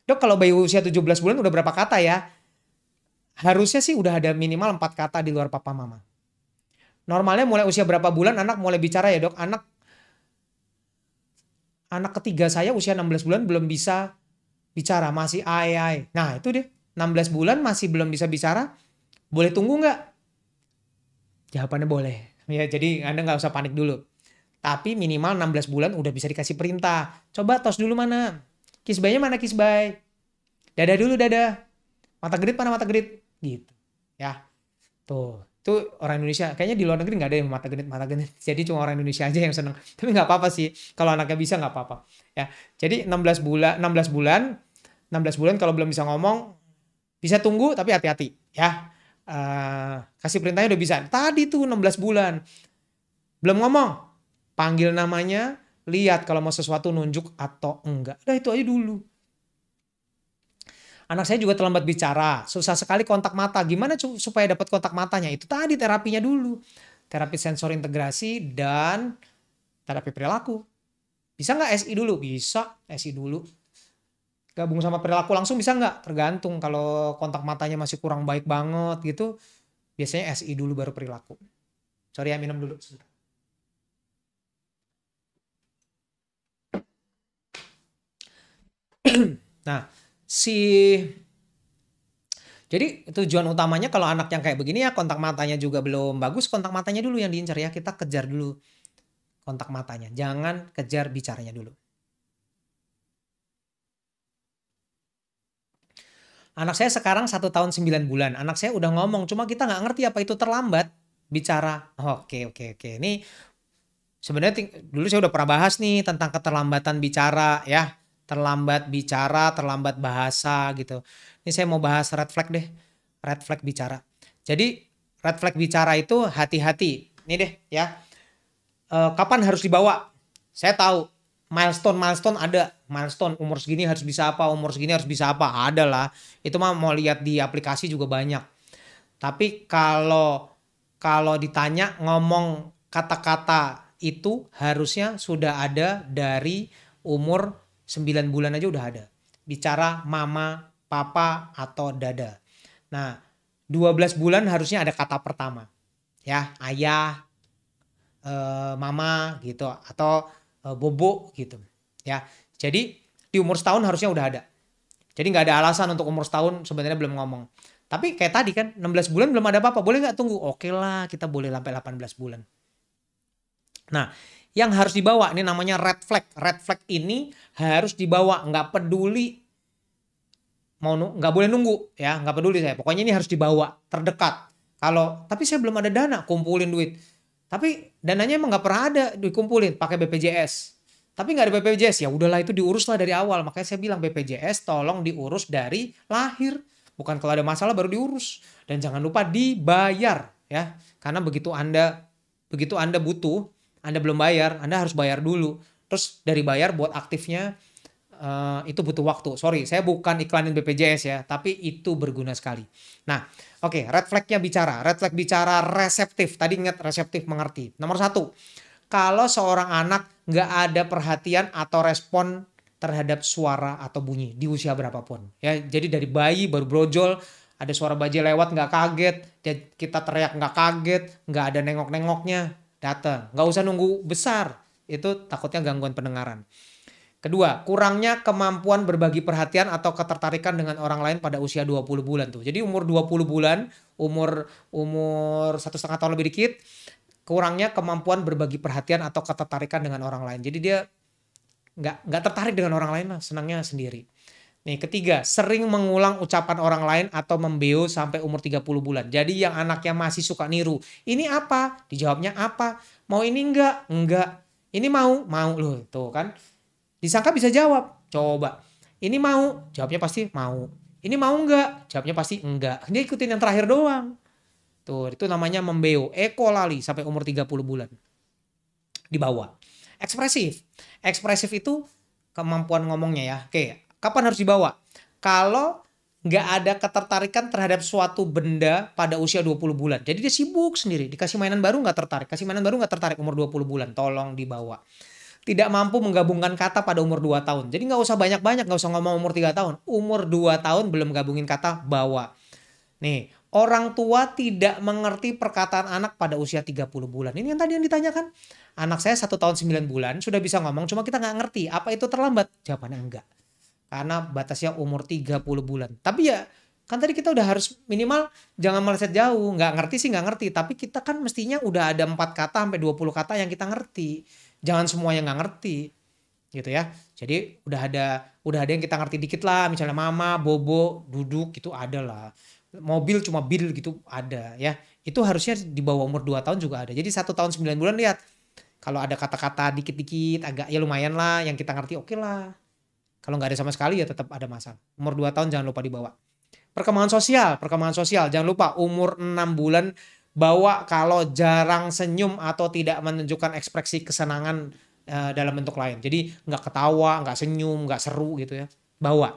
Speaker 1: Dok, kalau bayi usia 17 bulan udah berapa kata ya? Harusnya sih udah ada minimal 4 kata di luar papa mama. Normalnya mulai usia berapa bulan anak mulai bicara ya dok? Anak anak ketiga saya usia 16 bulan belum bisa bicara, masih ai ai. Nah itu enam 16 bulan masih belum bisa bicara, boleh tunggu nggak? Jawabannya boleh ya jadi anda nggak usah panik dulu tapi minimal 16 bulan udah bisa dikasih perintah coba tos dulu mana kisbaynya mana kisbay dada dulu dada mata gerit mana mata gerit gitu ya tuh itu orang Indonesia kayaknya di luar negeri nggak ada yang mata genit mata genit jadi cuma orang Indonesia aja yang seneng tapi nggak apa-apa sih kalau anaknya bisa nggak apa-apa ya jadi 16 bulan 16 bulan 16 bulan kalau belum bisa ngomong bisa tunggu tapi hati-hati ya uh, kasih perintahnya udah bisa. Tadi tuh 16 bulan. Belum ngomong. Panggil namanya, lihat kalau mau sesuatu nunjuk atau enggak. Udah itu aja dulu. Anak saya juga terlambat bicara, susah sekali kontak mata. Gimana supaya dapat kontak matanya? Itu tadi terapinya dulu. Terapi sensor integrasi dan terapi perilaku. Bisa nggak SI dulu? Bisa, SI dulu gabung sama perilaku langsung bisa nggak? Tergantung kalau kontak matanya masih kurang baik banget gitu, biasanya SI dulu baru perilaku. Sorry ya minum dulu nah, si jadi tujuan utamanya kalau anak yang kayak begini ya kontak matanya juga belum bagus, kontak matanya dulu yang diincar ya. Kita kejar dulu kontak matanya. Jangan kejar bicaranya dulu. Anak saya sekarang satu tahun 9 bulan. Anak saya udah ngomong, cuma kita nggak ngerti apa itu terlambat bicara. Oke, oke, oke. Ini sebenarnya dulu saya udah pernah bahas nih tentang keterlambatan bicara ya. Terlambat bicara, terlambat bahasa gitu. Ini saya mau bahas red flag deh. Red flag bicara. Jadi red flag bicara itu hati-hati. Ini deh ya. E, kapan harus dibawa? Saya tahu milestone milestone ada milestone umur segini harus bisa apa umur segini harus bisa apa ada lah itu mah mau lihat di aplikasi juga banyak tapi kalau kalau ditanya ngomong kata-kata itu harusnya sudah ada dari umur 9 bulan aja udah ada bicara mama papa atau dada nah 12 bulan harusnya ada kata pertama ya ayah eh, mama gitu atau Eh, bobo gitu ya jadi di umur setahun harusnya udah ada jadi nggak ada alasan untuk umur setahun sebenarnya belum ngomong tapi kayak tadi kan 16 bulan belum ada apa-apa boleh nggak tunggu oke lah kita boleh sampai 18 bulan nah yang harus dibawa ini namanya red flag red flag ini harus dibawa nggak peduli mau nggak boleh nunggu ya nggak peduli saya pokoknya ini harus dibawa terdekat kalau tapi saya belum ada dana kumpulin duit tapi dananya emang nggak pernah ada dikumpulin pakai BPJS. Tapi nggak ada BPJS ya udahlah itu diuruslah dari awal. Makanya saya bilang BPJS tolong diurus dari lahir. Bukan kalau ada masalah baru diurus dan jangan lupa dibayar ya. Karena begitu Anda begitu Anda butuh, Anda belum bayar, Anda harus bayar dulu. Terus dari bayar buat aktifnya uh, itu butuh waktu. Sorry, saya bukan iklanin BPJS ya, tapi itu berguna sekali. Nah, oke, okay, red flagnya bicara, red flag bicara reseptif. Tadi ingat reseptif mengerti. Nomor satu, kalau seorang anak nggak ada perhatian atau respon terhadap suara atau bunyi di usia berapapun. Ya, jadi dari bayi baru brojol ada suara bajai lewat nggak kaget, kita teriak nggak kaget, nggak ada nengok-nengoknya, datang. Nggak usah nunggu besar, itu takutnya gangguan pendengaran. Kedua, kurangnya kemampuan berbagi perhatian atau ketertarikan dengan orang lain pada usia 20 bulan tuh. Jadi umur 20 bulan, umur umur satu setengah tahun lebih dikit, kurangnya kemampuan berbagi perhatian atau ketertarikan dengan orang lain. Jadi dia nggak nggak tertarik dengan orang lain lah, senangnya sendiri. Nih, ketiga, sering mengulang ucapan orang lain atau membeo sampai umur 30 bulan. Jadi yang anaknya masih suka niru. Ini apa? Dijawabnya apa? Mau ini enggak? Enggak. Ini mau? Mau loh, tuh kan Disangka bisa jawab. Coba. Ini mau. Jawabnya pasti mau. Ini mau enggak? Jawabnya pasti enggak. Dia ikutin yang terakhir doang. Tuh, itu namanya membeo. Eko lali sampai umur 30 bulan. Dibawa. Ekspresif. Ekspresif itu kemampuan ngomongnya ya. Oke, kapan harus dibawa? Kalau nggak ada ketertarikan terhadap suatu benda pada usia 20 bulan. Jadi dia sibuk sendiri, dikasih mainan baru nggak tertarik, kasih mainan baru nggak tertarik umur 20 bulan, tolong dibawa tidak mampu menggabungkan kata pada umur 2 tahun. Jadi nggak usah banyak-banyak, nggak usah ngomong umur 3 tahun. Umur 2 tahun belum gabungin kata bawa. Nih, orang tua tidak mengerti perkataan anak pada usia 30 bulan. Ini yang tadi yang ditanyakan. Anak saya satu tahun 9 bulan sudah bisa ngomong, cuma kita nggak ngerti apa itu terlambat. Jawabannya enggak. Karena batasnya umur 30 bulan. Tapi ya kan tadi kita udah harus minimal jangan meleset jauh nggak ngerti sih nggak ngerti tapi kita kan mestinya udah ada empat kata sampai 20 kata yang kita ngerti jangan semua yang nggak ngerti gitu ya jadi udah ada udah ada yang kita ngerti dikit lah misalnya mama bobo duduk itu ada lah mobil cuma bil gitu ada ya itu harusnya di bawah umur 2 tahun juga ada jadi satu tahun 9 bulan lihat kalau ada kata-kata dikit-dikit agak ya lumayan lah yang kita ngerti oke okay lah kalau nggak ada sama sekali ya tetap ada masalah umur 2 tahun jangan lupa dibawa perkembangan sosial perkembangan sosial jangan lupa umur 6 bulan bawa kalau jarang senyum atau tidak menunjukkan ekspresi kesenangan uh, dalam bentuk lain. Jadi nggak ketawa, nggak senyum, nggak seru gitu ya. Bawa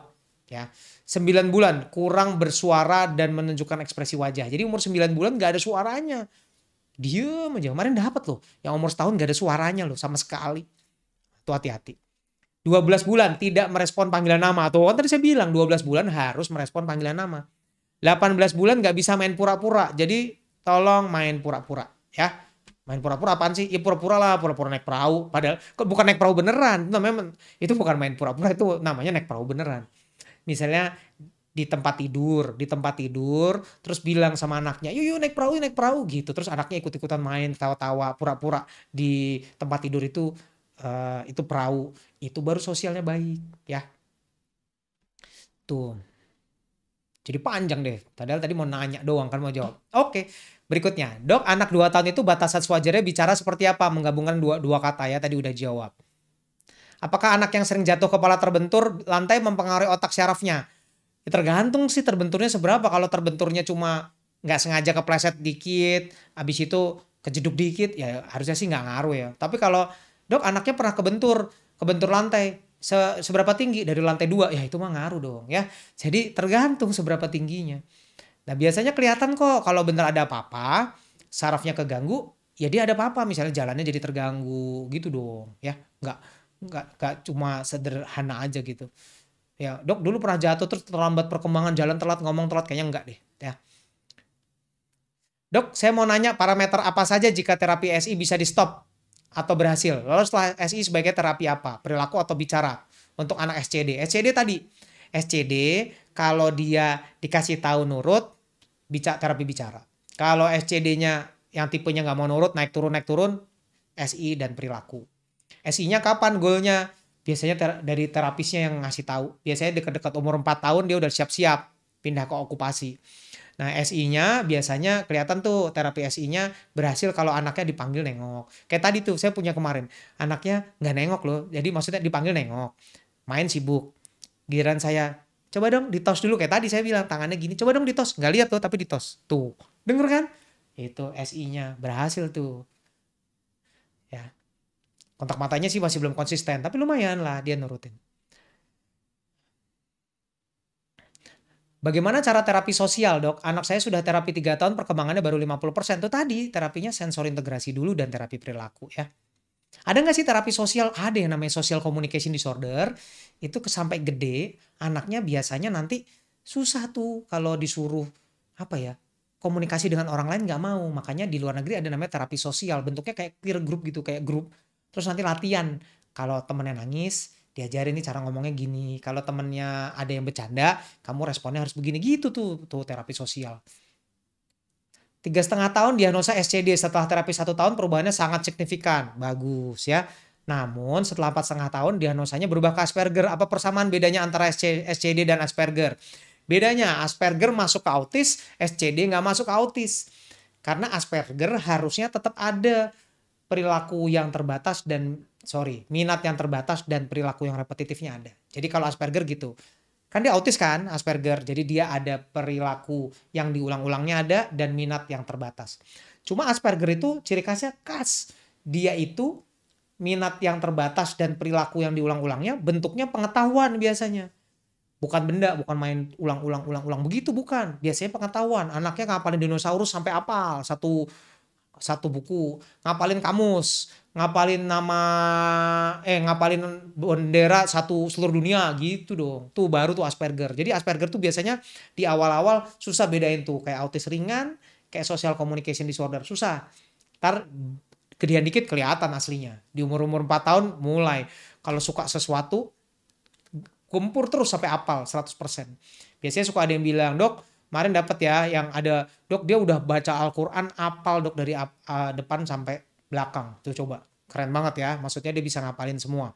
Speaker 1: ya. 9 bulan kurang bersuara dan menunjukkan ekspresi wajah. Jadi umur 9 bulan nggak ada suaranya. Diem aja. Kemarin dapat loh. Yang umur setahun nggak ada suaranya loh sama sekali. Tuh hati-hati. 12 bulan tidak merespon panggilan nama. Tuh kan tadi saya bilang 12 bulan harus merespon panggilan nama. 18 bulan nggak bisa main pura-pura. Jadi tolong main pura-pura ya main pura-pura apaan sih? Ya pura-pura lah, pura-pura naik perahu. Padahal kok bukan naik perahu beneran, namanya itu bukan main pura-pura itu namanya naik perahu beneran. Misalnya di tempat tidur, di tempat tidur, terus bilang sama anaknya, yuk yuk naik perahu, yuk, naik perahu gitu. Terus anaknya ikut-ikutan main, tawa-tawa, pura-pura di tempat tidur itu uh, itu perahu, itu baru sosialnya baik ya. Tuh. Jadi panjang deh. Padahal tadi mau nanya doang kan mau jawab. Oke. Okay. Berikutnya, dok anak 2 tahun itu batasan sewajarnya bicara seperti apa? Menggabungkan dua, dua kata ya, tadi udah jawab. Apakah anak yang sering jatuh kepala terbentur lantai mempengaruhi otak syarafnya? Ya, tergantung sih terbenturnya seberapa. Kalau terbenturnya cuma nggak sengaja kepleset dikit, habis itu kejeduk dikit, ya harusnya sih nggak ngaruh ya. Tapi kalau dok anaknya pernah kebentur, kebentur lantai, seberapa tinggi dari lantai dua ya itu mah ngaruh dong ya. Jadi tergantung seberapa tingginya. Nah biasanya kelihatan kok kalau bener ada apa-apa, sarafnya keganggu, ya dia ada apa-apa. Misalnya jalannya jadi terganggu gitu dong ya. Nggak, nggak, nggak cuma sederhana aja gitu. Ya dok dulu pernah jatuh terus terlambat perkembangan jalan telat ngomong telat kayaknya enggak deh ya. Dok, saya mau nanya parameter apa saja jika terapi SI bisa di stop atau berhasil? Lalu setelah SI sebaiknya terapi apa? Perilaku atau bicara? Untuk anak SCD. SCD tadi, SCD kalau dia dikasih tahu nurut, bicara terapi bicara. Kalau SCD-nya yang tipenya nggak mau nurut, naik turun naik turun, SI dan perilaku. SI-nya kapan goalnya? Biasanya ter dari terapisnya yang ngasih tahu. Biasanya dekat-dekat umur 4 tahun dia udah siap-siap pindah ke okupasi. Nah, SI-nya biasanya kelihatan tuh terapi SI-nya berhasil kalau anaknya dipanggil nengok. Kayak tadi tuh saya punya kemarin, anaknya nggak nengok loh. Jadi maksudnya dipanggil nengok. Main sibuk. Giliran saya coba dong ditos dulu kayak tadi saya bilang tangannya gini coba dong ditos nggak lihat tuh tapi ditos tuh denger kan itu SI nya berhasil tuh ya kontak matanya sih masih belum konsisten tapi lumayan lah dia nurutin Bagaimana cara terapi sosial dok? Anak saya sudah terapi 3 tahun perkembangannya baru 50% tuh tadi terapinya sensor integrasi dulu dan terapi perilaku ya. Ada nggak sih terapi sosial? Ada yang namanya social communication disorder. Itu sampai gede, anaknya biasanya nanti susah tuh kalau disuruh apa ya komunikasi dengan orang lain nggak mau. Makanya di luar negeri ada namanya terapi sosial. Bentuknya kayak peer group gitu, kayak grup. Terus nanti latihan. Kalau temennya nangis, diajarin nih cara ngomongnya gini. Kalau temennya ada yang bercanda, kamu responnya harus begini gitu tuh, tuh terapi sosial. Tiga setengah tahun diagnosa SCD setelah terapi satu tahun perubahannya sangat signifikan. Bagus ya. Namun setelah empat setengah tahun diagnosanya berubah ke Asperger. Apa persamaan bedanya antara SCD dan Asperger? Bedanya Asperger masuk ke autis, SCD nggak masuk ke autis. Karena Asperger harusnya tetap ada perilaku yang terbatas dan sorry minat yang terbatas dan perilaku yang repetitifnya ada. Jadi kalau Asperger gitu, kan dia autis kan Asperger jadi dia ada perilaku yang diulang-ulangnya ada dan minat yang terbatas cuma Asperger itu ciri khasnya khas dia itu minat yang terbatas dan perilaku yang diulang-ulangnya bentuknya pengetahuan biasanya bukan benda bukan main ulang-ulang ulang-ulang begitu bukan biasanya pengetahuan anaknya ngapalin dinosaurus sampai apal satu satu buku, ngapalin kamus, ngapalin nama eh ngapalin bendera satu seluruh dunia gitu dong. Tuh baru tuh Asperger. Jadi Asperger tuh biasanya di awal-awal susah bedain tuh kayak autis ringan, kayak social communication disorder susah. Ntar gedean dikit kelihatan aslinya. Di umur-umur 4 tahun mulai kalau suka sesuatu kumpul terus sampai apal 100%. Biasanya suka ada yang bilang, "Dok, kemarin dapat ya yang ada dok dia udah baca Al-Qur'an apal dok dari uh, depan sampai belakang. Tuh coba. Keren banget ya. Maksudnya dia bisa ngapalin semua.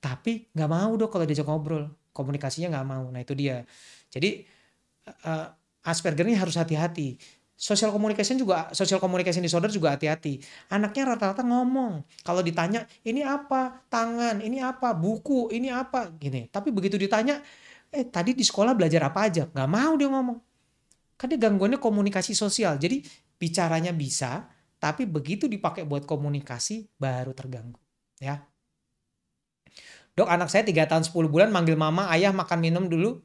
Speaker 1: Tapi nggak mau dok kalau diajak ngobrol. Komunikasinya nggak mau. Nah itu dia. Jadi uh, Asperger ini harus hati-hati. Social communication juga, social communication disorder juga hati-hati. Anaknya rata-rata ngomong. Kalau ditanya, ini apa? Tangan, ini apa? Buku, ini apa? Gini. Tapi begitu ditanya, eh tadi di sekolah belajar apa aja? Gak mau dia ngomong. Kan dia gangguannya komunikasi sosial. Jadi bicaranya bisa, tapi begitu dipakai buat komunikasi baru terganggu, ya. Dok, anak saya 3 tahun 10 bulan manggil mama, ayah makan minum dulu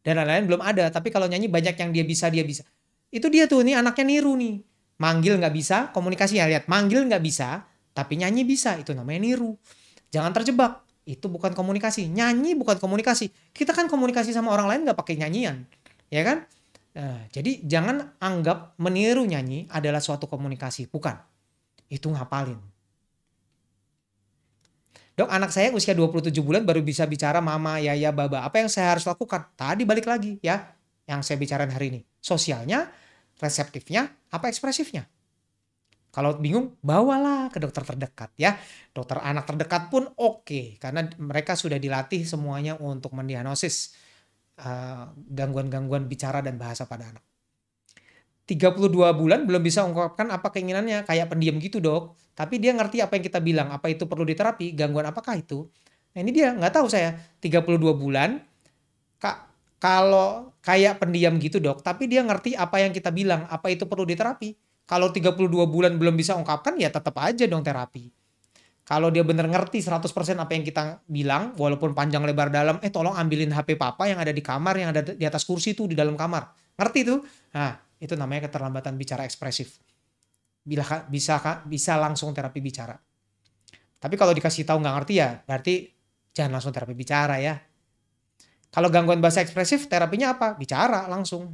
Speaker 1: dan lain-lain belum ada, tapi kalau nyanyi banyak yang dia bisa, dia bisa. Itu dia tuh nih anaknya niru nih. Manggil nggak bisa, komunikasi ya lihat, manggil nggak bisa, tapi nyanyi bisa, itu namanya niru. Jangan terjebak, itu bukan komunikasi. Nyanyi bukan komunikasi. Kita kan komunikasi sama orang lain nggak pakai nyanyian, ya kan? Nah, jadi jangan anggap meniru nyanyi adalah suatu komunikasi, bukan. Itu ngapalin. Dok, anak saya usia 27 bulan baru bisa bicara mama, yaya, baba. Apa yang saya harus lakukan? Tadi balik lagi ya, yang saya bicarain hari ini. Sosialnya, reseptifnya, apa ekspresifnya? Kalau bingung, bawalah ke dokter terdekat ya. Dokter anak terdekat pun oke, okay, karena mereka sudah dilatih semuanya untuk mendiagnosis Eh, gangguan-gangguan uh, bicara dan bahasa pada anak. 32 bulan belum bisa mengungkapkan apa keinginannya, kayak pendiam gitu dok. Tapi dia ngerti apa yang kita bilang, apa itu perlu diterapi, gangguan apakah itu. Nah ini dia, nggak tahu saya, 32 bulan, kak, kalau kayak pendiam gitu dok, tapi dia ngerti apa yang kita bilang, apa itu perlu diterapi. Kalau 32 bulan belum bisa ungkapkan, ya tetap aja dong terapi kalau dia bener ngerti 100% apa yang kita bilang walaupun panjang lebar dalam eh tolong ambilin HP papa yang ada di kamar yang ada di atas kursi tuh di dalam kamar ngerti tuh nah itu namanya keterlambatan bicara ekspresif bila bisa bisa langsung terapi bicara tapi kalau dikasih tahu nggak ngerti ya berarti jangan langsung terapi bicara ya kalau gangguan bahasa ekspresif terapinya apa bicara langsung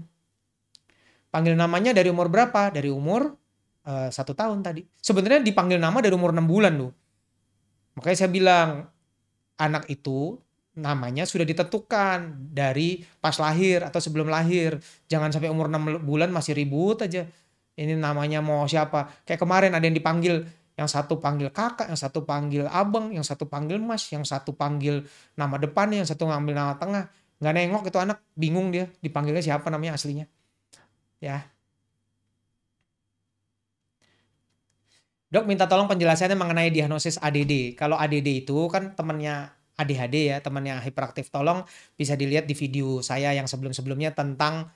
Speaker 1: panggil namanya dari umur berapa dari umur eh, satu tahun tadi sebenarnya dipanggil nama dari umur 6 bulan tuh Makanya saya bilang anak itu namanya sudah ditentukan dari pas lahir atau sebelum lahir. Jangan sampai umur 6 bulan masih ribut aja. Ini namanya mau siapa? Kayak kemarin ada yang dipanggil, yang satu panggil kakak, yang satu panggil abang, yang satu panggil mas, yang satu panggil nama depan yang satu ngambil nama tengah. Nggak nengok itu anak, bingung dia dipanggilnya siapa namanya aslinya. Ya, Dok minta tolong penjelasannya mengenai diagnosis ADD. Kalau ADD itu kan temannya ADHD ya, temannya hiperaktif. Tolong bisa dilihat di video saya yang sebelum-sebelumnya tentang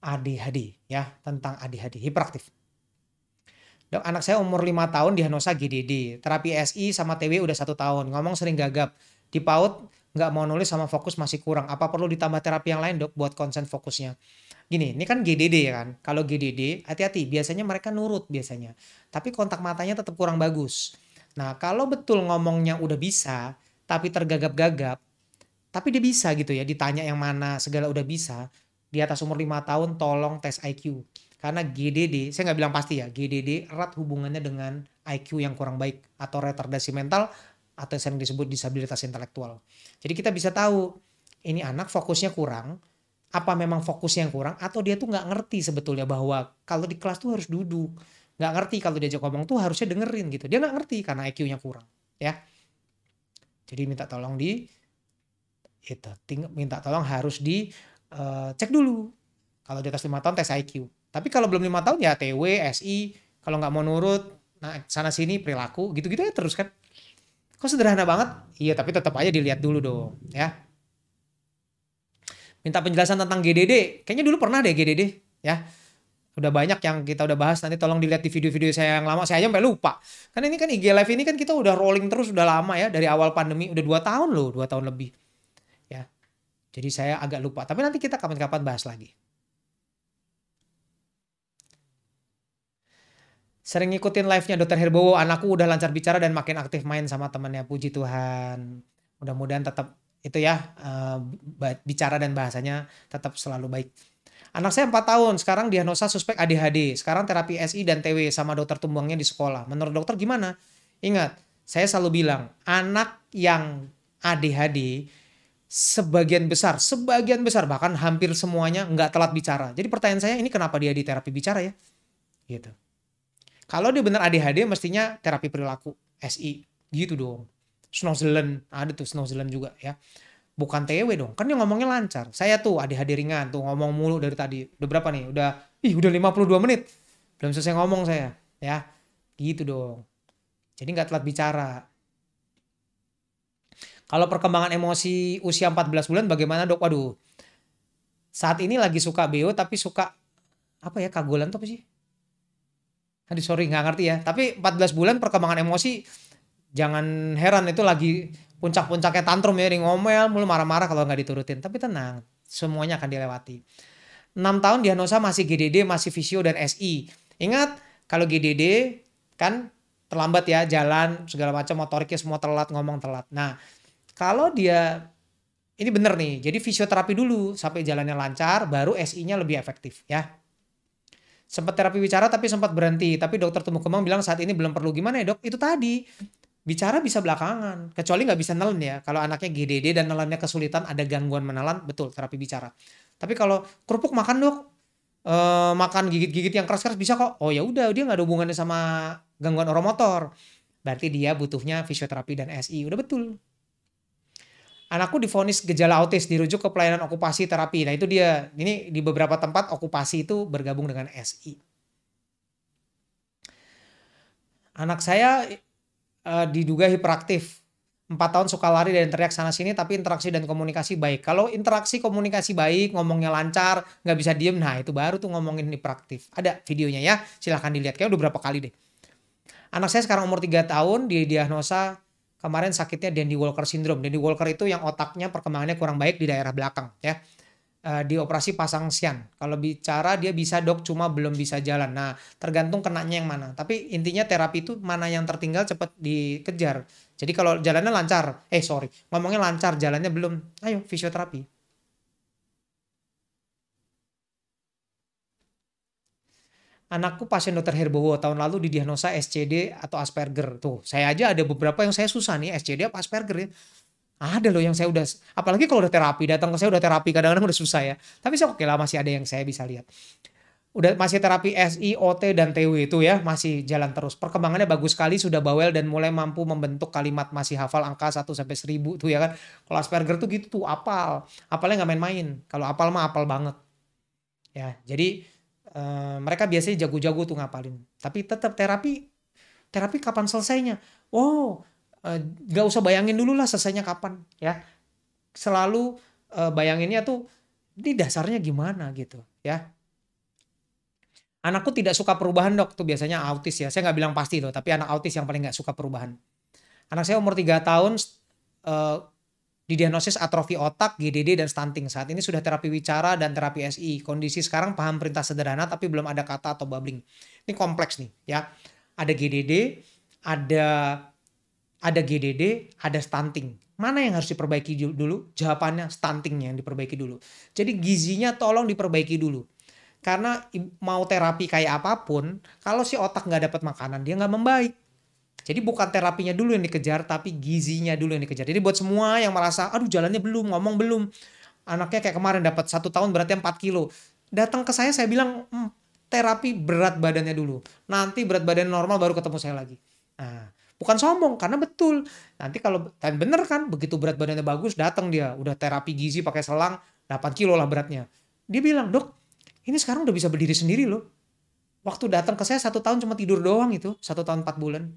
Speaker 1: ADHD ya, tentang ADHD hiperaktif. Dok, anak saya umur 5 tahun diagnosa GDD. Terapi SI sama TW udah satu tahun. Ngomong sering gagap. Di PAUD nggak mau nulis sama fokus masih kurang. Apa perlu ditambah terapi yang lain dok buat konsen fokusnya? Gini, ini kan GDD ya kan. Kalau GDD hati-hati, biasanya mereka nurut biasanya. Tapi kontak matanya tetap kurang bagus. Nah kalau betul ngomongnya udah bisa, tapi tergagap-gagap, tapi dia bisa gitu ya, ditanya yang mana segala udah bisa, di atas umur 5 tahun tolong tes IQ karena GDD, saya nggak bilang pasti ya, GDD erat hubungannya dengan IQ yang kurang baik atau retardasi mental atau yang sering disebut disabilitas intelektual. Jadi kita bisa tahu ini anak fokusnya kurang, apa memang fokusnya yang kurang atau dia tuh nggak ngerti sebetulnya bahwa kalau di kelas tuh harus duduk, nggak ngerti kalau diajak ngomong tuh harusnya dengerin gitu. Dia nggak ngerti karena IQ-nya kurang, ya. Jadi minta tolong di itu minta tolong harus di uh, cek dulu kalau di atas lima tahun tes IQ tapi kalau belum lima tahun ya TW SI kalau nggak mau nurut nah sana sini perilaku gitu gitu ya terus kan Kok sederhana banget? Iya, tapi tetap aja dilihat dulu dong, ya. Minta penjelasan tentang GDD. Kayaknya dulu pernah deh GDD, ya. Udah banyak yang kita udah bahas, nanti tolong dilihat di video-video saya yang lama. Saya aja sampai lupa. Karena ini kan IG Live ini kan kita udah rolling terus udah lama ya. Dari awal pandemi, udah dua tahun loh, dua tahun lebih. Ya. Jadi saya agak lupa. Tapi nanti kita kapan-kapan bahas lagi. sering ngikutin live-nya dokter Herbowo. Anakku udah lancar bicara dan makin aktif main sama temannya. Puji Tuhan. Mudah-mudahan tetap itu ya uh, bicara dan bahasanya tetap selalu baik. Anak saya 4 tahun, sekarang diagnosa suspek ADHD. Sekarang terapi SI dan TW sama dokter tumbangnya di sekolah. Menurut dokter gimana? Ingat, saya selalu bilang, anak yang ADHD sebagian besar, sebagian besar bahkan hampir semuanya nggak telat bicara. Jadi pertanyaan saya ini kenapa dia di terapi bicara ya? Gitu. Kalau dia benar ADHD mestinya terapi perilaku SI gitu dong. Snow Zealand ada tuh Snow Zealand juga ya. Bukan TW dong, kan yang ngomongnya lancar. Saya tuh ADHD ringan tuh ngomong mulu dari tadi. Udah berapa nih? Udah ih udah 52 menit. Belum selesai ngomong saya ya. Gitu dong. Jadi nggak telat bicara. Kalau perkembangan emosi usia 14 bulan bagaimana dok? Waduh, saat ini lagi suka BO tapi suka apa ya kagolan tuh apa sih? aduh sorry nggak ngerti ya tapi 14 bulan perkembangan emosi jangan heran itu lagi puncak-puncaknya tantrum ya ngomel mulu marah-marah kalau nggak diturutin tapi tenang semuanya akan dilewati 6 tahun diagnosa masih GDD masih visio dan SI ingat kalau GDD kan terlambat ya jalan segala macam motoriknya semua telat ngomong telat nah kalau dia ini bener nih jadi fisioterapi dulu sampai jalannya lancar baru SI-nya lebih efektif ya sempat terapi bicara tapi sempat berhenti. Tapi dokter temu kembang bilang saat ini belum perlu gimana ya dok? Itu tadi bicara bisa belakangan. Kecuali nggak bisa nelen ya. Kalau anaknya GDD dan nelennya kesulitan ada gangguan menelan, betul terapi bicara. Tapi kalau kerupuk makan dok, e, makan gigit-gigit yang keras-keras bisa kok. Oh ya udah dia nggak ada hubungannya sama gangguan oromotor. Berarti dia butuhnya fisioterapi dan SI. Udah betul anakku difonis gejala autis dirujuk ke pelayanan okupasi terapi. Nah, itu dia. Ini di beberapa tempat okupasi itu bergabung dengan SI. Anak saya uh, diduga hiperaktif. Empat tahun suka lari dan teriak sana sini tapi interaksi dan komunikasi baik. Kalau interaksi komunikasi baik, ngomongnya lancar, nggak bisa diem, nah itu baru tuh ngomongin hiperaktif. Ada videonya ya, silahkan dilihat. Kayaknya udah berapa kali deh. Anak saya sekarang umur 3 tahun, didiagnosa kemarin sakitnya Dandy Walker syndrome. Dandy Walker itu yang otaknya perkembangannya kurang baik di daerah belakang ya. Eh, di operasi pasang sian. Kalau bicara dia bisa dok cuma belum bisa jalan. Nah tergantung kenanya yang mana. Tapi intinya terapi itu mana yang tertinggal cepat dikejar. Jadi kalau jalannya lancar, eh sorry ngomongnya lancar jalannya belum, ayo fisioterapi. anakku pasien dokter Herbowo tahun lalu didiagnosa SCD atau Asperger. Tuh, saya aja ada beberapa yang saya susah nih SCD apa Asperger ya. Ada loh yang saya udah, apalagi kalau udah terapi, datang ke saya udah terapi, kadang-kadang udah susah ya. Tapi saya oke okay lah masih ada yang saya bisa lihat. Udah masih terapi SI, OT, dan TW itu ya, masih jalan terus. Perkembangannya bagus sekali, sudah bawel dan mulai mampu membentuk kalimat masih hafal angka 1 sampai 1000 tuh ya kan. Kalau Asperger tuh gitu tuh, apal. Apalnya nggak main-main. Kalau apal mah apal banget. Ya, jadi Eh, mereka biasanya jago-jago tuh ngapalin. Tapi tetap terapi, terapi kapan selesainya? Oh, uh, eh, gak usah bayangin dulu lah selesainya kapan ya. Selalu uh, bayanginnya tuh di dasarnya gimana gitu ya. Anakku tidak suka perubahan dok tuh biasanya autis ya. Saya nggak bilang pasti loh, tapi anak autis yang paling nggak suka perubahan. Anak saya umur 3 tahun uh, didiagnosis atrofi otak, GDD, dan stunting. Saat ini sudah terapi wicara dan terapi SI. Kondisi sekarang paham perintah sederhana tapi belum ada kata atau babbling. Ini kompleks nih ya. Ada GDD, ada ada GDD, ada stunting. Mana yang harus diperbaiki dulu? Jawabannya stuntingnya yang diperbaiki dulu. Jadi gizinya tolong diperbaiki dulu. Karena mau terapi kayak apapun, kalau si otak nggak dapat makanan, dia nggak membaik jadi bukan terapinya dulu yang dikejar, tapi gizinya dulu yang dikejar. Jadi buat semua yang merasa, aduh jalannya belum, ngomong belum. Anaknya kayak kemarin dapat satu tahun beratnya 4 kilo. Datang ke saya, saya bilang, hmm, terapi berat badannya dulu. Nanti berat badan normal baru ketemu saya lagi. Nah, bukan sombong karena betul nanti kalau dan bener kan begitu berat badannya bagus datang dia udah terapi gizi pakai selang 8 kilo lah beratnya dia bilang dok ini sekarang udah bisa berdiri sendiri loh waktu datang ke saya satu tahun cuma tidur doang itu satu tahun empat bulan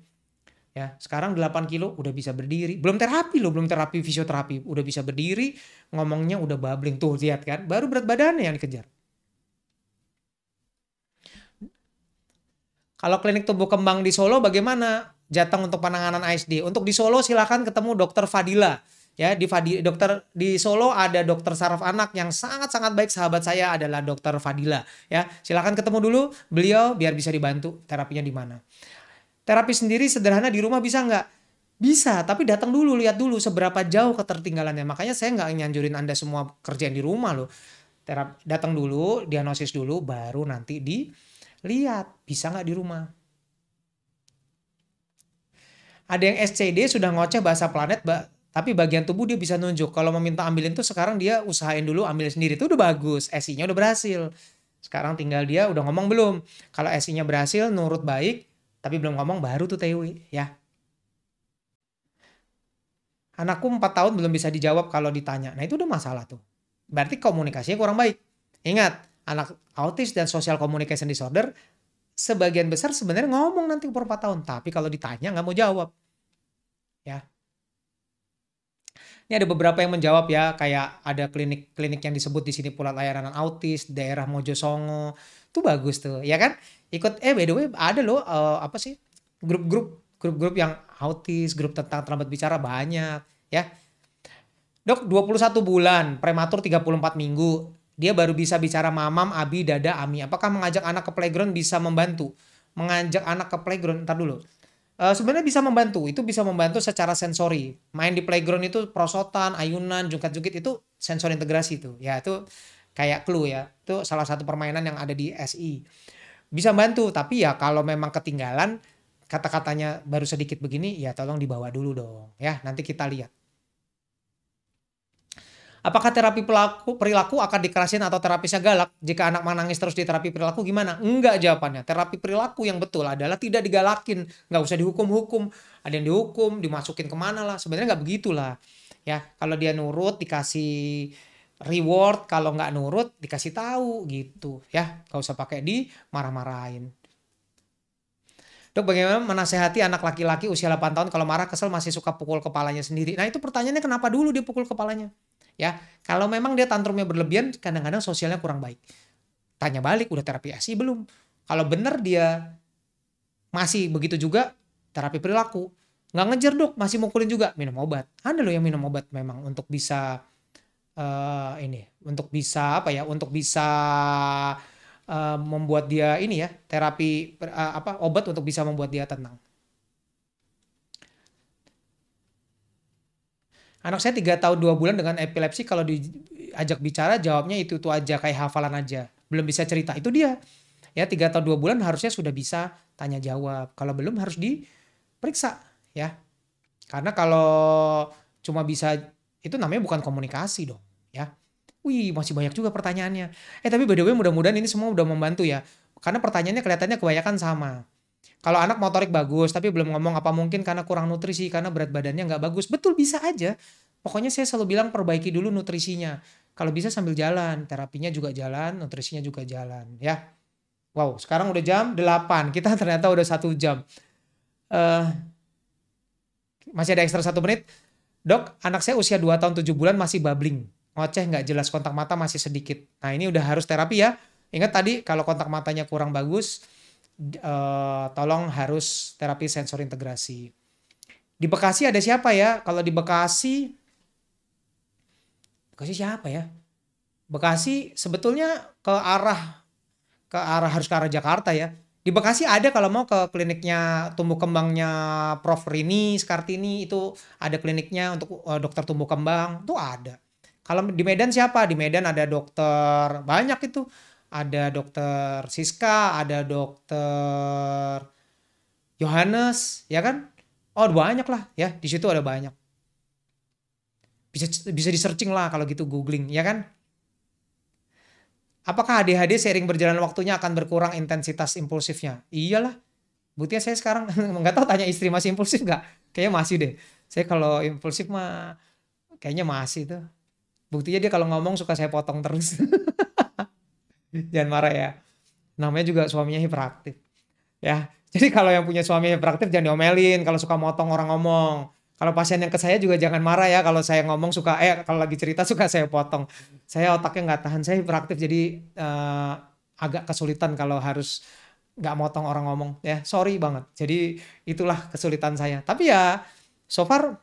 Speaker 1: ya sekarang 8 kilo udah bisa berdiri belum terapi loh belum terapi fisioterapi udah bisa berdiri ngomongnya udah babling tuh lihat kan baru berat badannya yang dikejar kalau klinik tubuh kembang di Solo bagaimana Jateng untuk penanganan ASD untuk di Solo silahkan ketemu dokter Fadila ya di Fadi, dokter di Solo ada dokter saraf anak yang sangat sangat baik sahabat saya adalah dokter Fadila ya silahkan ketemu dulu beliau biar bisa dibantu terapinya di mana Terapi sendiri sederhana di rumah bisa nggak? Bisa, tapi datang dulu, lihat dulu seberapa jauh ketertinggalannya. Makanya saya nggak nyanjurin Anda semua kerjaan di rumah loh. Terap, datang dulu, diagnosis dulu, baru nanti dilihat. Bisa nggak di rumah? Ada yang SCD sudah ngoceh bahasa planet, ba tapi bagian tubuh dia bisa nunjuk. Kalau meminta ambilin tuh sekarang dia usahain dulu ambil sendiri. Itu udah bagus, SI-nya udah berhasil. Sekarang tinggal dia udah ngomong belum. Kalau SI-nya berhasil, nurut baik, tapi belum ngomong baru tuh TW ya. Anakku 4 tahun belum bisa dijawab kalau ditanya. Nah itu udah masalah tuh. Berarti komunikasinya kurang baik. Ingat, anak autis dan social communication disorder sebagian besar sebenarnya ngomong nanti umur 4 tahun. Tapi kalau ditanya nggak mau jawab. Ya, ini ada beberapa yang menjawab ya, kayak ada klinik-klinik yang disebut di sini pula layanan autis, daerah Mojosongo. Itu bagus tuh, ya kan? ikut eh by the way ada loh uh, apa sih grup-grup grup-grup yang autis, grup tentang terlambat bicara banyak ya. Dok 21 bulan, prematur 34 minggu, dia baru bisa bicara mamam, abi, dada, ami. Apakah mengajak anak ke playground bisa membantu? Mengajak anak ke playground, ntar dulu. Uh, sebenarnya bisa membantu, itu bisa membantu secara sensori. Main di playground itu prosotan, ayunan, jungkat-jungkit itu sensor integrasi itu. Ya itu kayak clue ya. Itu salah satu permainan yang ada di SI bisa bantu tapi ya kalau memang ketinggalan kata-katanya baru sedikit begini ya tolong dibawa dulu dong ya nanti kita lihat Apakah terapi pelaku, perilaku akan dikerasin atau terapisnya galak? Jika anak menangis terus di terapi perilaku gimana? Enggak jawabannya. Terapi perilaku yang betul adalah tidak digalakin. Nggak usah dihukum-hukum. Ada yang dihukum, dimasukin kemana lah. Sebenarnya nggak begitulah. Ya, kalau dia nurut dikasih reward kalau nggak nurut dikasih tahu gitu ya nggak usah pakai di marah-marahin Dok bagaimana menasehati anak laki-laki usia 8 tahun kalau marah kesel masih suka pukul kepalanya sendiri. Nah itu pertanyaannya kenapa dulu dia pukul kepalanya? Ya kalau memang dia tantrumnya berlebihan kadang-kadang sosialnya kurang baik. Tanya balik udah terapi ASI belum? Kalau bener dia masih begitu juga terapi perilaku. Nggak ngejar dok masih mukulin juga minum obat. Ada loh yang minum obat memang untuk bisa uh, ini untuk bisa apa ya untuk bisa uh, membuat dia ini ya terapi uh, apa obat untuk bisa membuat dia tenang. Anak saya tiga tahun dua bulan dengan epilepsi kalau diajak bicara jawabnya itu tuh aja kayak hafalan aja belum bisa cerita itu dia ya tiga atau dua bulan harusnya sudah bisa tanya jawab kalau belum harus diperiksa ya karena kalau cuma bisa itu namanya bukan komunikasi dong, ya. Wih, masih banyak juga pertanyaannya. Eh, tapi btw mudah-mudahan ini semua udah membantu ya. Karena pertanyaannya kelihatannya kebanyakan sama. Kalau anak motorik bagus, tapi belum ngomong apa mungkin karena kurang nutrisi, karena berat badannya nggak bagus. Betul, bisa aja. Pokoknya saya selalu bilang perbaiki dulu nutrisinya. Kalau bisa sambil jalan, terapinya juga jalan, nutrisinya juga jalan. Ya, Wow, sekarang udah jam 8. Kita ternyata udah satu jam. Uh, masih ada ekstra satu menit. Dok, anak saya usia 2 tahun 7 bulan masih babbling. Ngoceh nggak jelas, kontak mata masih sedikit. Nah ini udah harus terapi ya. Ingat tadi kalau kontak matanya kurang bagus, eh, tolong harus terapi sensor integrasi. Di Bekasi ada siapa ya? Kalau di Bekasi, Bekasi siapa ya? Bekasi sebetulnya ke arah ke arah harus ke arah Jakarta ya. Di Bekasi ada kalau mau ke kliniknya tumbuh kembangnya Prof Rini Skartini itu ada kliniknya untuk uh, dokter tumbuh kembang tuh ada. Kalau di Medan siapa? Di Medan ada dokter banyak itu. Ada dokter Siska, ada dokter Yohanes, ya kan? Oh banyak lah ya di situ ada banyak. Bisa bisa di searching lah kalau gitu googling ya kan? Apakah ADHD sering berjalan waktunya akan berkurang intensitas impulsifnya? Iyalah. Buktinya saya sekarang nggak tahu tanya istri masih impulsif nggak? Kayaknya masih deh. Saya kalau impulsif mah kayaknya masih tuh. Buktinya dia kalau ngomong suka saya potong terus. Jangan marah ya. Namanya juga suaminya hiperaktif. Ya, jadi kalau yang punya suami hiperaktif jangan diomelin kalau suka motong orang ngomong kalau pasien yang ke saya juga jangan marah ya kalau saya ngomong suka eh kalau lagi cerita suka saya potong saya otaknya nggak tahan saya hiperaktif jadi uh, agak kesulitan kalau harus nggak motong orang ngomong ya sorry banget jadi itulah kesulitan saya tapi ya so far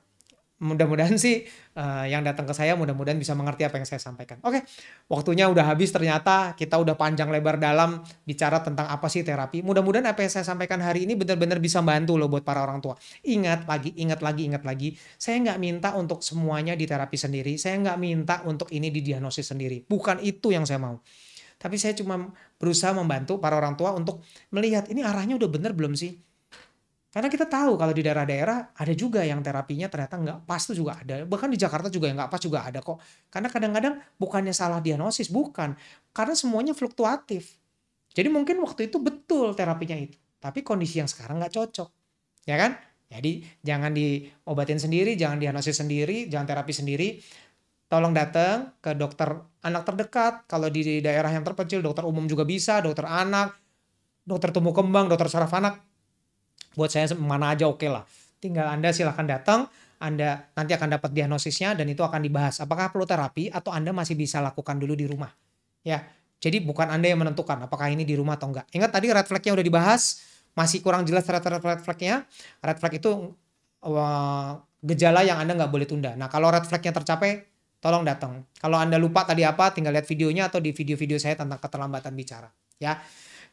Speaker 1: mudah-mudahan sih uh, yang datang ke saya mudah-mudahan bisa mengerti apa yang saya sampaikan. Oke, okay. waktunya udah habis ternyata kita udah panjang lebar dalam bicara tentang apa sih terapi. Mudah-mudahan apa yang saya sampaikan hari ini benar-benar bisa bantu loh buat para orang tua. Ingat lagi, ingat lagi, ingat lagi. Saya nggak minta untuk semuanya di terapi sendiri. Saya nggak minta untuk ini didiagnosis sendiri. Bukan itu yang saya mau. Tapi saya cuma berusaha membantu para orang tua untuk melihat ini arahnya udah bener belum sih karena kita tahu kalau di daerah-daerah ada juga yang terapinya ternyata nggak pas tuh juga ada. Bahkan di Jakarta juga yang nggak pas juga ada kok. Karena kadang-kadang bukannya salah diagnosis, bukan. Karena semuanya fluktuatif. Jadi mungkin waktu itu betul terapinya itu. Tapi kondisi yang sekarang nggak cocok. Ya kan? Jadi jangan diobatin sendiri, jangan diagnosis sendiri, jangan terapi sendiri. Tolong datang ke dokter anak terdekat. Kalau di daerah yang terpencil, dokter umum juga bisa, dokter anak, dokter tumbuh kembang, dokter saraf anak buat saya mana aja oke okay lah. Tinggal Anda silahkan datang, Anda nanti akan dapat diagnosisnya dan itu akan dibahas. Apakah perlu terapi atau Anda masih bisa lakukan dulu di rumah. Ya, jadi bukan Anda yang menentukan apakah ini di rumah atau enggak. Ingat tadi red flagnya udah dibahas, masih kurang jelas red, red, red flagnya. Red flag itu eh, gejala yang Anda nggak boleh tunda. Nah kalau red flagnya tercapai, tolong datang. Kalau Anda lupa tadi apa, tinggal lihat videonya atau di video-video saya tentang keterlambatan bicara. Ya,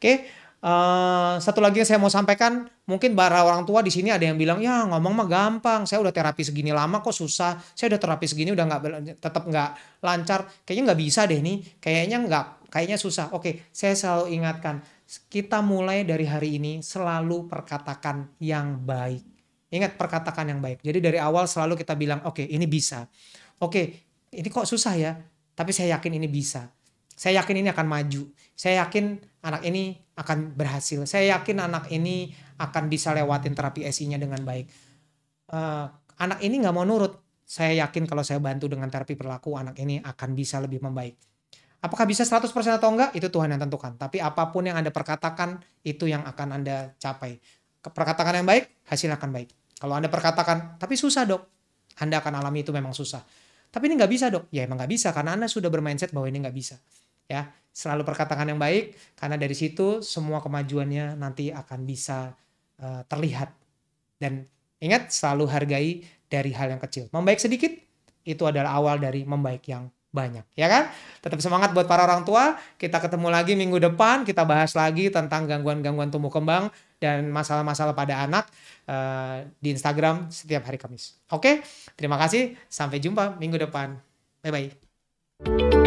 Speaker 1: oke. Okay. Uh, satu lagi yang saya mau sampaikan, mungkin para orang tua di sini ada yang bilang, ya ngomong mah gampang, saya udah terapi segini lama kok susah, saya udah terapi segini udah nggak tetap nggak lancar, kayaknya nggak bisa deh nih, kayaknya nggak, kayaknya susah. Oke, saya selalu ingatkan, kita mulai dari hari ini selalu perkatakan yang baik. Ingat perkatakan yang baik. Jadi dari awal selalu kita bilang, oke ini bisa, oke ini kok susah ya, tapi saya yakin ini bisa, saya yakin ini akan maju, saya yakin anak ini akan berhasil. Saya yakin anak ini akan bisa lewatin terapi SI-nya dengan baik. Uh, anak ini nggak mau nurut. Saya yakin kalau saya bantu dengan terapi perilaku, anak ini akan bisa lebih membaik. Apakah bisa 100% atau enggak, itu Tuhan yang tentukan. Tapi apapun yang Anda perkatakan, itu yang akan Anda capai. Perkatakan yang baik, hasil akan baik. Kalau Anda perkatakan, tapi susah dok, Anda akan alami itu memang susah. Tapi ini nggak bisa dok, ya emang nggak bisa karena Anda sudah bermindset bahwa ini nggak bisa ya selalu perkatakan yang baik karena dari situ semua kemajuannya nanti akan bisa uh, terlihat dan ingat selalu hargai dari hal yang kecil membaik sedikit itu adalah awal dari membaik yang banyak ya kan tetap semangat buat para orang tua kita ketemu lagi minggu depan kita bahas lagi tentang gangguan-gangguan tumbuh kembang dan masalah-masalah pada anak uh, di Instagram setiap hari Kamis oke terima kasih sampai jumpa minggu depan bye bye